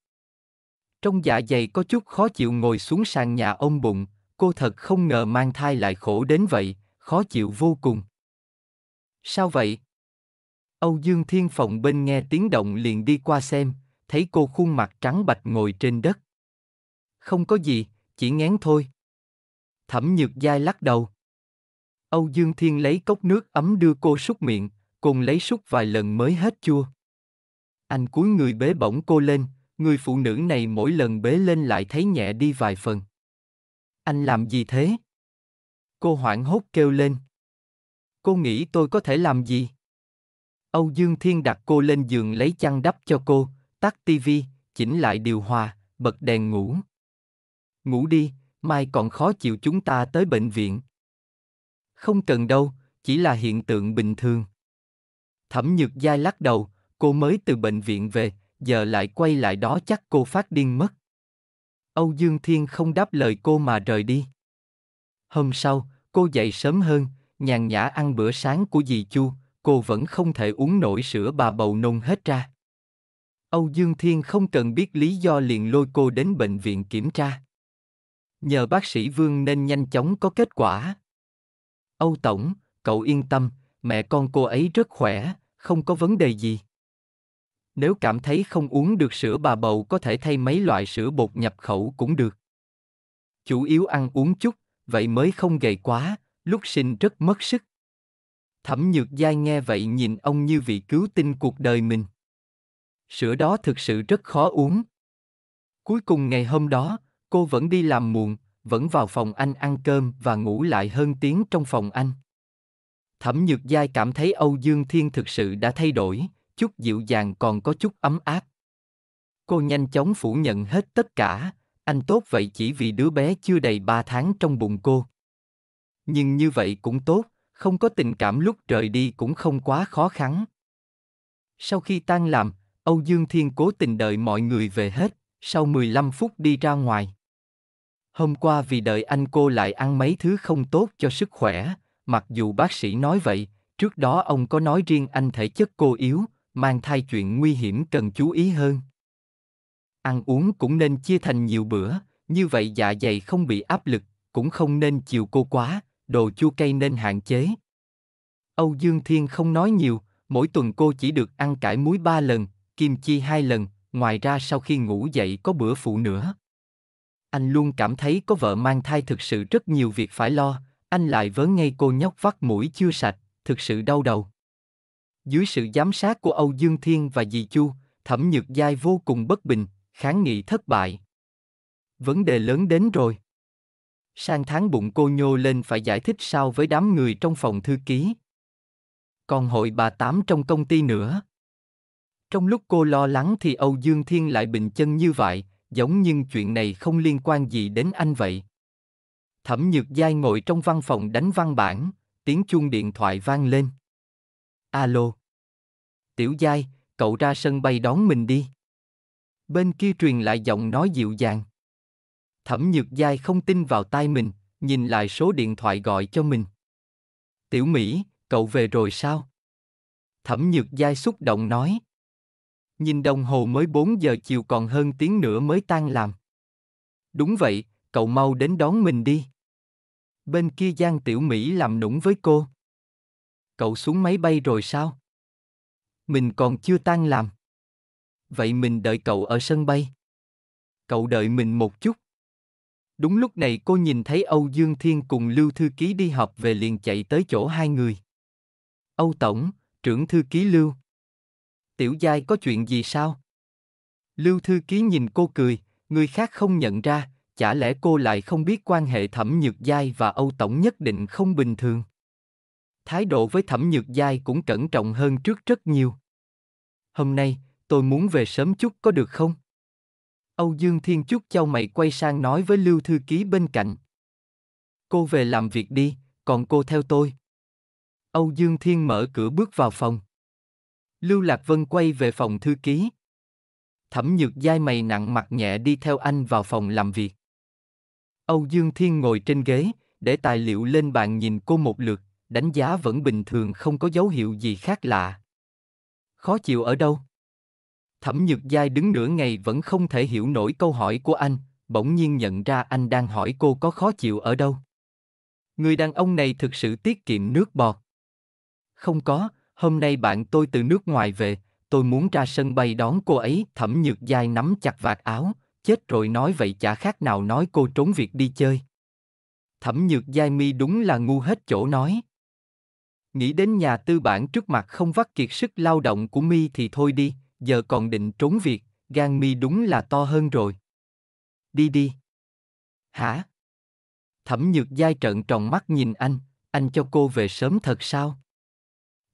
Trong dạ dày có chút khó chịu ngồi xuống sàn nhà ông bụng, cô thật không ngờ mang thai lại khổ đến vậy, khó chịu vô cùng. Sao vậy? Âu Dương Thiên Phòng bên nghe tiếng động liền đi qua xem, thấy cô khuôn mặt trắng bạch ngồi trên đất. Không có gì, chỉ ngán thôi. Thẩm Nhược Giai lắc đầu. Âu Dương Thiên lấy cốc nước ấm đưa cô súc miệng, cồn lấy súc vài lần mới hết chua. Anh cúi người bế bổng cô lên, người phụ nữ này mỗi lần bế lên lại thấy nhẹ đi vài phần. Anh làm gì thế? Cô hoảng hốt kêu lên. Cô nghĩ tôi có thể làm gì? Âu Dương Thiên đặt cô lên giường lấy chăn đắp cho cô, tắt tivi, chỉnh lại điều hòa, bật đèn ngủ. Ngủ đi, mai còn khó chịu chúng ta tới bệnh viện. Không cần đâu, chỉ là hiện tượng bình thường. Thẩm Nhược Giai lắc đầu, cô mới từ bệnh viện về, giờ lại quay lại đó chắc cô phát điên mất. Âu Dương Thiên không đáp lời cô mà rời đi. Hôm sau, cô dậy sớm hơn, nhàn nhã ăn bữa sáng của dì Chu, cô vẫn không thể uống nổi sữa bà bầu nôn hết ra. Âu Dương Thiên không cần biết lý do liền lôi cô đến bệnh viện kiểm tra. Nhờ bác sĩ Vương nên nhanh chóng có kết quả. Âu Tổng, cậu yên tâm, mẹ con cô ấy rất khỏe, không có vấn đề gì. Nếu cảm thấy không uống được sữa bà bầu có thể thay mấy loại sữa bột nhập khẩu cũng được. Chủ yếu ăn uống chút, vậy mới không gầy quá, lúc sinh rất mất sức. Thẩm Nhược Giai nghe vậy nhìn ông như vị cứu tinh cuộc đời mình. Sữa đó thực sự rất khó uống. Cuối cùng ngày hôm đó, cô vẫn đi làm muộn, vẫn vào phòng anh ăn cơm và ngủ lại hơn tiếng trong phòng anh. Thẩm Nhược Giai cảm thấy Âu Dương Thiên thực sự đã thay đổi, chút dịu dàng còn có chút ấm áp. Cô nhanh chóng phủ nhận hết tất cả, anh tốt vậy chỉ vì đứa bé chưa đầy ba tháng trong bụng cô. Nhưng như vậy cũng tốt, không có tình cảm lúc rời đi cũng không quá khó khăn. Sau khi tan làm, Âu Dương Thiên cố tình đợi mọi người về hết, sau 15 phút đi ra ngoài. Hôm qua vì đợi anh cô lại ăn mấy thứ không tốt cho sức khỏe, Mặc dù bác sĩ nói vậy, trước đó ông có nói riêng anh thể chất cô yếu, mang thai chuyện nguy hiểm cần chú ý hơn. Ăn uống cũng nên chia thành nhiều bữa, như vậy dạ dày không bị áp lực, cũng không nên chiều cô quá, đồ chua cay nên hạn chế. Âu Dương Thiên không nói nhiều, mỗi tuần cô chỉ được ăn cải muối ba lần, kim chi hai lần, ngoài ra sau khi ngủ dậy có bữa phụ nữa. Anh luôn cảm thấy có vợ mang thai thực sự rất nhiều việc phải lo, anh lại vớ ngay cô nhóc vắt mũi chưa sạch, thực sự đau đầu. Dưới sự giám sát của Âu Dương Thiên và Dì Chu, Thẩm Nhược Giai vô cùng bất bình, kháng nghị thất bại. Vấn đề lớn đến rồi. Sang tháng bụng cô nhô lên phải giải thích sao với đám người trong phòng thư ký. Còn hội bà Tám trong công ty nữa. Trong lúc cô lo lắng thì Âu Dương Thiên lại bình chân như vậy, giống như chuyện này không liên quan gì đến anh vậy. Thẩm Nhược Giai ngồi trong văn phòng đánh văn bản, tiếng chuông điện thoại vang lên. Alo. Tiểu Giai, cậu ra sân bay đón mình đi. Bên kia truyền lại giọng nói dịu dàng. Thẩm Nhược Giai không tin vào tai mình, nhìn lại số điện thoại gọi cho mình. Tiểu Mỹ, cậu về rồi sao? Thẩm Nhược Giai xúc động nói. Nhìn đồng hồ mới 4 giờ chiều còn hơn tiếng nữa mới tan làm. Đúng vậy, cậu mau đến đón mình đi bên kia Giang Tiểu Mỹ làm nũng với cô. Cậu xuống máy bay rồi sao? Mình còn chưa tan làm. Vậy mình đợi cậu ở sân bay. Cậu đợi mình một chút. Đúng lúc này cô nhìn thấy Âu Dương Thiên cùng Lưu Thư Ký đi họp về liền chạy tới chỗ hai người. Âu Tổng, trưởng Thư Ký Lưu. Tiểu Giai có chuyện gì sao? Lưu Thư Ký nhìn cô cười, người khác không nhận ra, Chả lẽ cô lại không biết quan hệ Thẩm Nhược Giai và Âu Tổng nhất định không bình thường? Thái độ với Thẩm Nhược Giai cũng cẩn trọng hơn trước rất nhiều. Hôm nay, tôi muốn về sớm chút có được không? Âu Dương Thiên Chúc châu mày quay sang nói với Lưu Thư Ký bên cạnh. Cô về làm việc đi, còn cô theo tôi. Âu Dương Thiên mở cửa bước vào phòng. Lưu Lạc Vân quay về phòng thư ký. Thẩm Nhược Giai mày nặng mặt nhẹ đi theo anh vào phòng làm việc. Âu Dương Thiên ngồi trên ghế, để tài liệu lên bàn nhìn cô một lượt, đánh giá vẫn bình thường không có dấu hiệu gì khác lạ. Khó chịu ở đâu? Thẩm Nhược Giai đứng nửa ngày vẫn không thể hiểu nổi câu hỏi của anh, bỗng nhiên nhận ra anh đang hỏi cô có khó chịu ở đâu. Người đàn ông này thực sự tiết kiệm nước bọt. Không có, hôm nay bạn tôi từ nước ngoài về, tôi muốn ra sân bay đón cô ấy. Thẩm Nhược Giai nắm chặt vạt áo, chết rồi nói vậy chả khác nào nói cô trốn việc đi chơi. Thẩm nhược giai mi đúng là ngu hết chỗ nói. Nghĩ đến nhà tư bản trước mặt không vắt kiệt sức lao động của mi thì thôi đi, giờ còn định trốn việc, gan mi đúng là to hơn rồi. Đi đi. Hả? Thẩm nhược giai trợn tròn mắt nhìn anh, anh cho cô về sớm thật sao?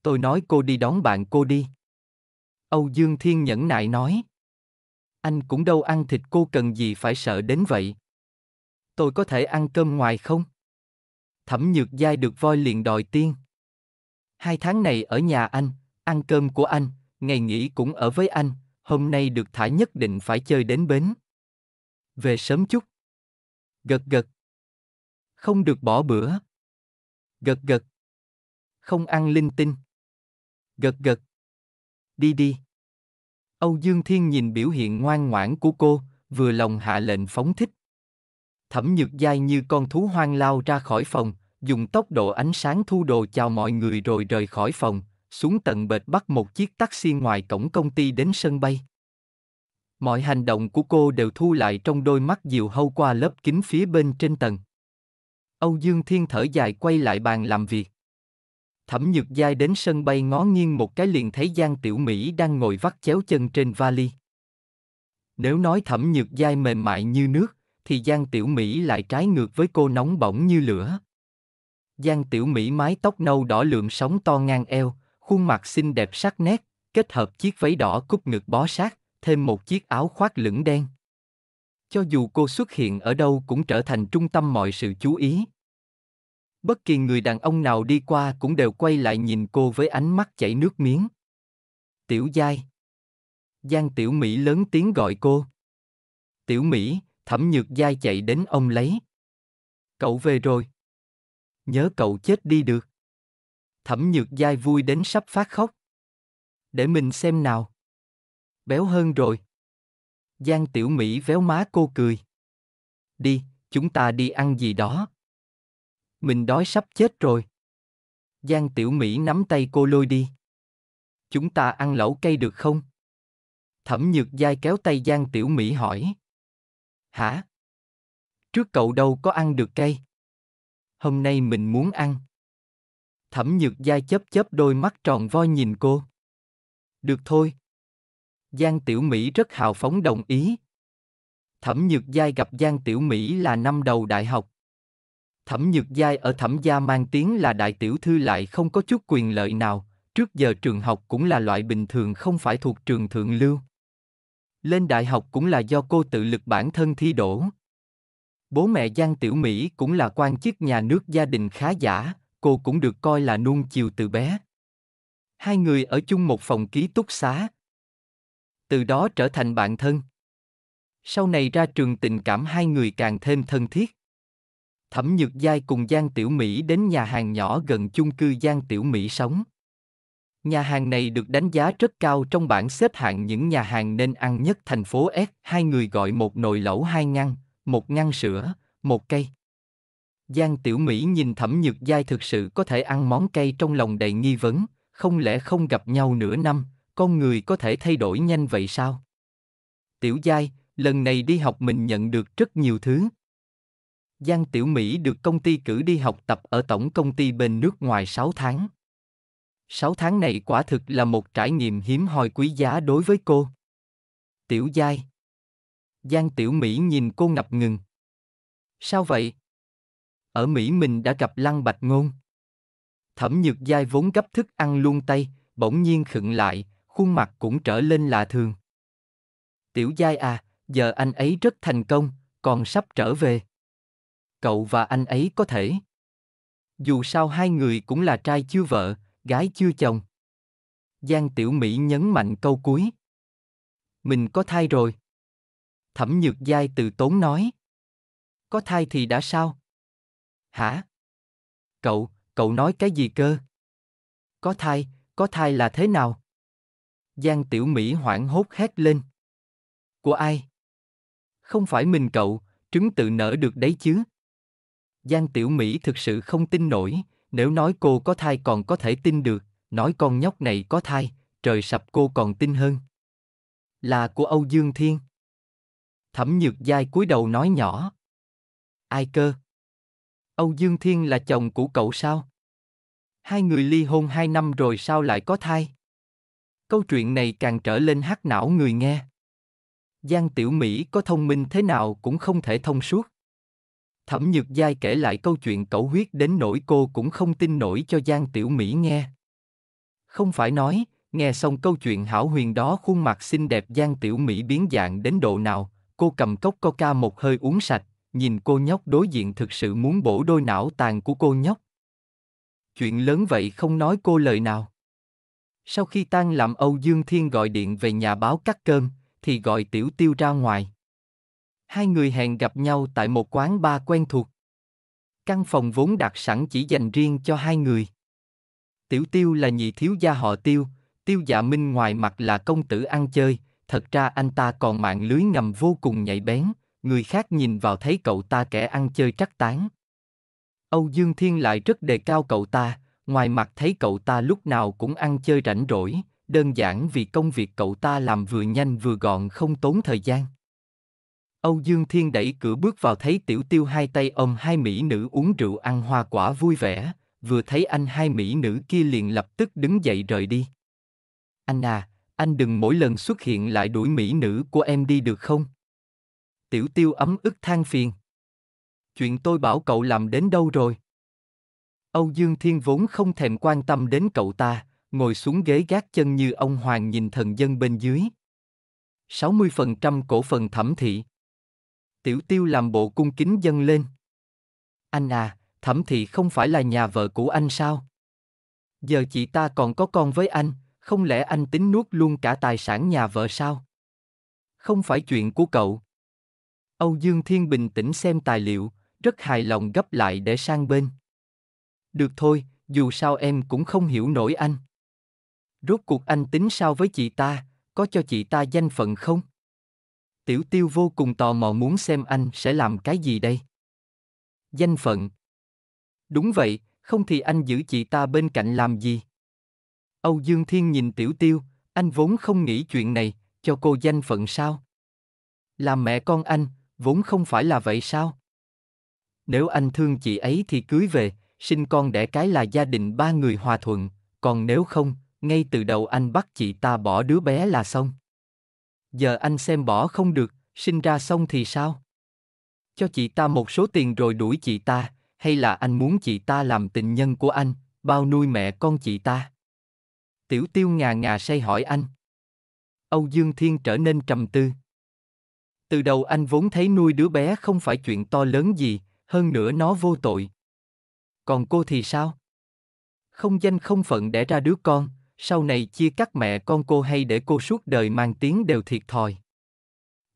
Tôi nói cô đi đón bạn cô đi. Âu Dương Thiên nhẫn nại nói anh cũng đâu ăn thịt cô cần gì phải sợ đến vậy. Tôi có thể ăn cơm ngoài không? Thẩm nhược dai được voi liền đòi tiên. Hai tháng này ở nhà anh, ăn cơm của anh, ngày nghỉ cũng ở với anh, hôm nay được thả nhất định phải chơi đến bến. Về sớm chút. Gật gật. Không được bỏ bữa. Gật gật. Không ăn linh tinh. Gật gật. Đi đi. Âu Dương Thiên nhìn biểu hiện ngoan ngoãn của cô, vừa lòng hạ lệnh phóng thích. Thẩm Nhược Giai như con thú hoang lao ra khỏi phòng, dùng tốc độ ánh sáng thu đồ chào mọi người rồi rời khỏi phòng, xuống tận bệt bắt một chiếc taxi ngoài cổng công ty đến sân bay. Mọi hành động của cô đều thu lại trong đôi mắt diều hâu qua lớp kính phía bên trên tầng. Âu Dương Thiên thở dài quay lại bàn làm việc. Thẩm Nhược Giai đến sân bay ngó nghiêng một cái liền thấy Giang Tiểu Mỹ đang ngồi vắt chéo chân trên vali. Nếu nói Thẩm Nhược Giai mềm mại như nước, thì Giang Tiểu Mỹ lại trái ngược với cô nóng bỏng như lửa. Giang Tiểu Mỹ mái tóc nâu đỏ lượm sóng to ngang eo, khuôn mặt xinh đẹp sắc nét, kết hợp chiếc váy đỏ cúp ngực bó sát, thêm một chiếc áo khoác lửng đen. Cho dù cô xuất hiện ở đâu cũng trở thành trung tâm mọi sự chú ý bất kỳ người đàn ông nào đi qua cũng đều quay lại nhìn cô với ánh mắt chảy nước miếng. Tiểu Giai. Giang Tiểu Mỹ lớn tiếng gọi cô. Tiểu Mỹ, Thẩm Nhược Giai chạy đến ông lấy. Cậu về rồi. Nhớ cậu chết đi được. Thẩm Nhược Giai vui đến sắp phát khóc. Để mình xem nào. Béo hơn rồi. Giang Tiểu Mỹ véo má cô cười. Đi, chúng ta đi ăn gì đó mình đói sắp chết rồi. Giang Tiểu Mỹ nắm tay cô lôi đi. Chúng ta ăn lẩu cây được không? Thẩm Nhược Giai kéo tay Giang Tiểu Mỹ hỏi. Hả? Trước cậu đâu có ăn được cây. Hôm nay mình muốn ăn. Thẩm Nhược Giai chớp chớp đôi mắt tròn voi nhìn cô. Được thôi. Giang Tiểu Mỹ rất hào phóng đồng ý. Thẩm Nhược Giai gặp Giang Tiểu Mỹ là năm đầu đại học. Thẩm Nhược Giai ở Thẩm Gia mang tiếng là đại tiểu thư lại không có chút quyền lợi nào, trước giờ trường học cũng là loại bình thường không phải thuộc trường thượng lưu. Lên đại học cũng là do cô tự lực bản thân thi đỗ. Bố mẹ Giang Tiểu Mỹ cũng là quan chức nhà nước gia đình khá giả, cô cũng được coi là nuông chiều từ bé. Hai người ở chung một phòng ký túc xá. Từ đó trở thành bạn thân. Sau này ra trường tình cảm hai người càng thêm thân thiết. Thẩm Nhược Giai cùng Giang Tiểu Mỹ đến nhà hàng nhỏ gần chung cư Giang Tiểu Mỹ sống. Nhà hàng này được đánh giá rất cao trong bảng xếp hạng những nhà hàng nên ăn nhất thành phố S. Hai người gọi một nồi lẩu hai ngăn, một ngăn sữa, một cây. Giang Tiểu Mỹ nhìn Thẩm Nhược Giai thực sự có thể ăn món cây trong lòng đầy nghi vấn, không lẽ không gặp nhau nửa năm, con người có thể thay đổi nhanh vậy sao? Tiểu Giai, lần này đi học mình nhận được rất nhiều thứ. Giang Tiểu Mỹ được công ty cử đi học tập ở tổng công ty bên nước ngoài 6 tháng. 6 tháng này quả thực là một trải nghiệm hiếm hoi quý giá đối với cô. Tiểu Giai Giang Tiểu Mỹ nhìn cô ngập ngừng. Sao vậy? Ở Mỹ mình đã gặp Lăng Bạch Ngôn. Thẩm Nhược Giai vốn gấp thức ăn luôn tay, bỗng nhiên khựng lại, khuôn mặt cũng trở lên lạ thường. Tiểu Giai à, giờ anh ấy rất thành công, còn sắp trở về cậu và anh ấy có thể dù sao hai người cũng là trai chưa vợ gái chưa chồng giang tiểu mỹ nhấn mạnh câu cuối mình có thai rồi thẩm nhược giai từ tốn nói có thai thì đã sao hả cậu cậu nói cái gì cơ có thai có thai là thế nào giang tiểu mỹ hoảng hốt hét lên của ai không phải mình cậu trứng tự nở được đấy chứ Giang Tiểu Mỹ thực sự không tin nổi, nếu nói cô có thai còn có thể tin được, nói con nhóc này có thai, trời sập cô còn tin hơn. Là của Âu Dương Thiên. Thẩm Nhược Giai cúi đầu nói nhỏ. Ai cơ? Âu Dương Thiên là chồng của cậu sao? Hai người ly hôn hai năm rồi sao lại có thai? Câu chuyện này càng trở lên hát não người nghe. Giang Tiểu Mỹ có thông minh thế nào cũng không thể thông suốt. Thẩm Nhược Giai kể lại câu chuyện cẩu huyết đến nỗi cô cũng không tin nổi cho Giang Tiểu Mỹ nghe. Không phải nói, nghe xong câu chuyện hảo huyền đó khuôn mặt xinh đẹp Giang Tiểu Mỹ biến dạng đến độ nào, cô cầm cốc coca một hơi uống sạch, nhìn cô nhóc đối diện thực sự muốn bổ đôi não tàn của cô nhóc. Chuyện lớn vậy không nói cô lời nào. Sau khi tan làm Âu Dương Thiên gọi điện về nhà báo cắt cơm, thì gọi Tiểu Tiêu ra ngoài. Hai người hẹn gặp nhau tại một quán bar quen thuộc. Căn phòng vốn đặt sẵn chỉ dành riêng cho hai người. Tiểu Tiêu là nhị thiếu gia họ Tiêu, Tiêu Dạ Minh ngoài mặt là công tử ăn chơi, thật ra anh ta còn mạng lưới ngầm vô cùng nhạy bén, người khác nhìn vào thấy cậu ta kẻ ăn chơi trắc tán. Âu Dương Thiên lại rất đề cao cậu ta, ngoài mặt thấy cậu ta lúc nào cũng ăn chơi rảnh rỗi, đơn giản vì công việc cậu ta làm vừa nhanh vừa gọn không tốn thời gian. Âu Dương Thiên đẩy cửa bước vào thấy tiểu tiêu hai tay ôm hai mỹ nữ uống rượu ăn hoa quả vui vẻ, vừa thấy anh hai mỹ nữ kia liền lập tức đứng dậy rời đi. Anh à, anh đừng mỗi lần xuất hiện lại đuổi mỹ nữ của em đi được không? Tiểu tiêu ấm ức than phiền. Chuyện tôi bảo cậu làm đến đâu rồi? Âu Dương Thiên vốn không thèm quan tâm đến cậu ta, ngồi xuống ghế gác chân như ông Hoàng nhìn thần dân bên dưới. 60% cổ phần thẩm thị Tiểu tiêu làm bộ cung kính dâng lên. Anh à, thẩm thị không phải là nhà vợ của anh sao? Giờ chị ta còn có con với anh, không lẽ anh tính nuốt luôn cả tài sản nhà vợ sao? Không phải chuyện của cậu. Âu Dương Thiên bình tĩnh xem tài liệu, rất hài lòng gấp lại để sang bên. Được thôi, dù sao em cũng không hiểu nổi anh. Rốt cuộc anh tính sao với chị ta, có cho chị ta danh phận không? Tiểu Tiêu vô cùng tò mò muốn xem anh sẽ làm cái gì đây. Danh phận. Đúng vậy, không thì anh giữ chị ta bên cạnh làm gì? Âu Dương Thiên nhìn Tiểu Tiêu, anh vốn không nghĩ chuyện này, cho cô danh phận sao? Là mẹ con anh, vốn không phải là vậy sao? Nếu anh thương chị ấy thì cưới về, sinh con đẻ cái là gia đình ba người hòa thuận, còn nếu không, ngay từ đầu anh bắt chị ta bỏ đứa bé là xong giờ anh xem bỏ không được, sinh ra xong thì sao? Cho chị ta một số tiền rồi đuổi chị ta, hay là anh muốn chị ta làm tình nhân của anh, bao nuôi mẹ con chị ta? Tiểu tiêu ngà ngà say hỏi anh. Âu Dương Thiên trở nên trầm tư. Từ đầu anh vốn thấy nuôi đứa bé không phải chuyện to lớn gì, hơn nữa nó vô tội. Còn cô thì sao? Không danh không phận đẻ ra đứa con, sau này chia cắt mẹ con cô hay để cô suốt đời mang tiếng đều thiệt thòi.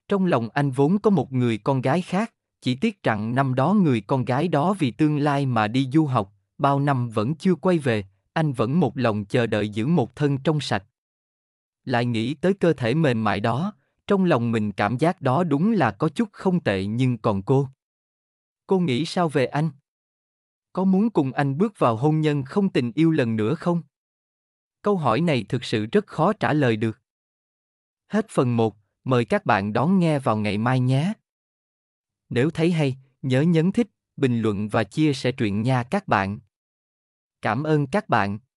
Trong lòng anh vốn có một người con gái khác, chỉ tiếc rằng năm đó người con gái đó vì tương lai mà đi du học, bao năm vẫn chưa quay về, anh vẫn một lòng chờ đợi giữ một thân trong sạch. Lại nghĩ tới cơ thể mềm mại đó, trong lòng mình cảm giác đó đúng là có chút không tệ nhưng còn cô. Cô nghĩ sao về anh? Có muốn cùng anh bước vào hôn nhân không tình yêu lần nữa không? Câu hỏi này thực sự rất khó trả lời được. Hết phần 1, mời các bạn đón nghe vào ngày mai nhé. Nếu thấy hay, nhớ nhấn thích, bình luận và chia sẻ truyện nha các bạn. Cảm ơn các bạn.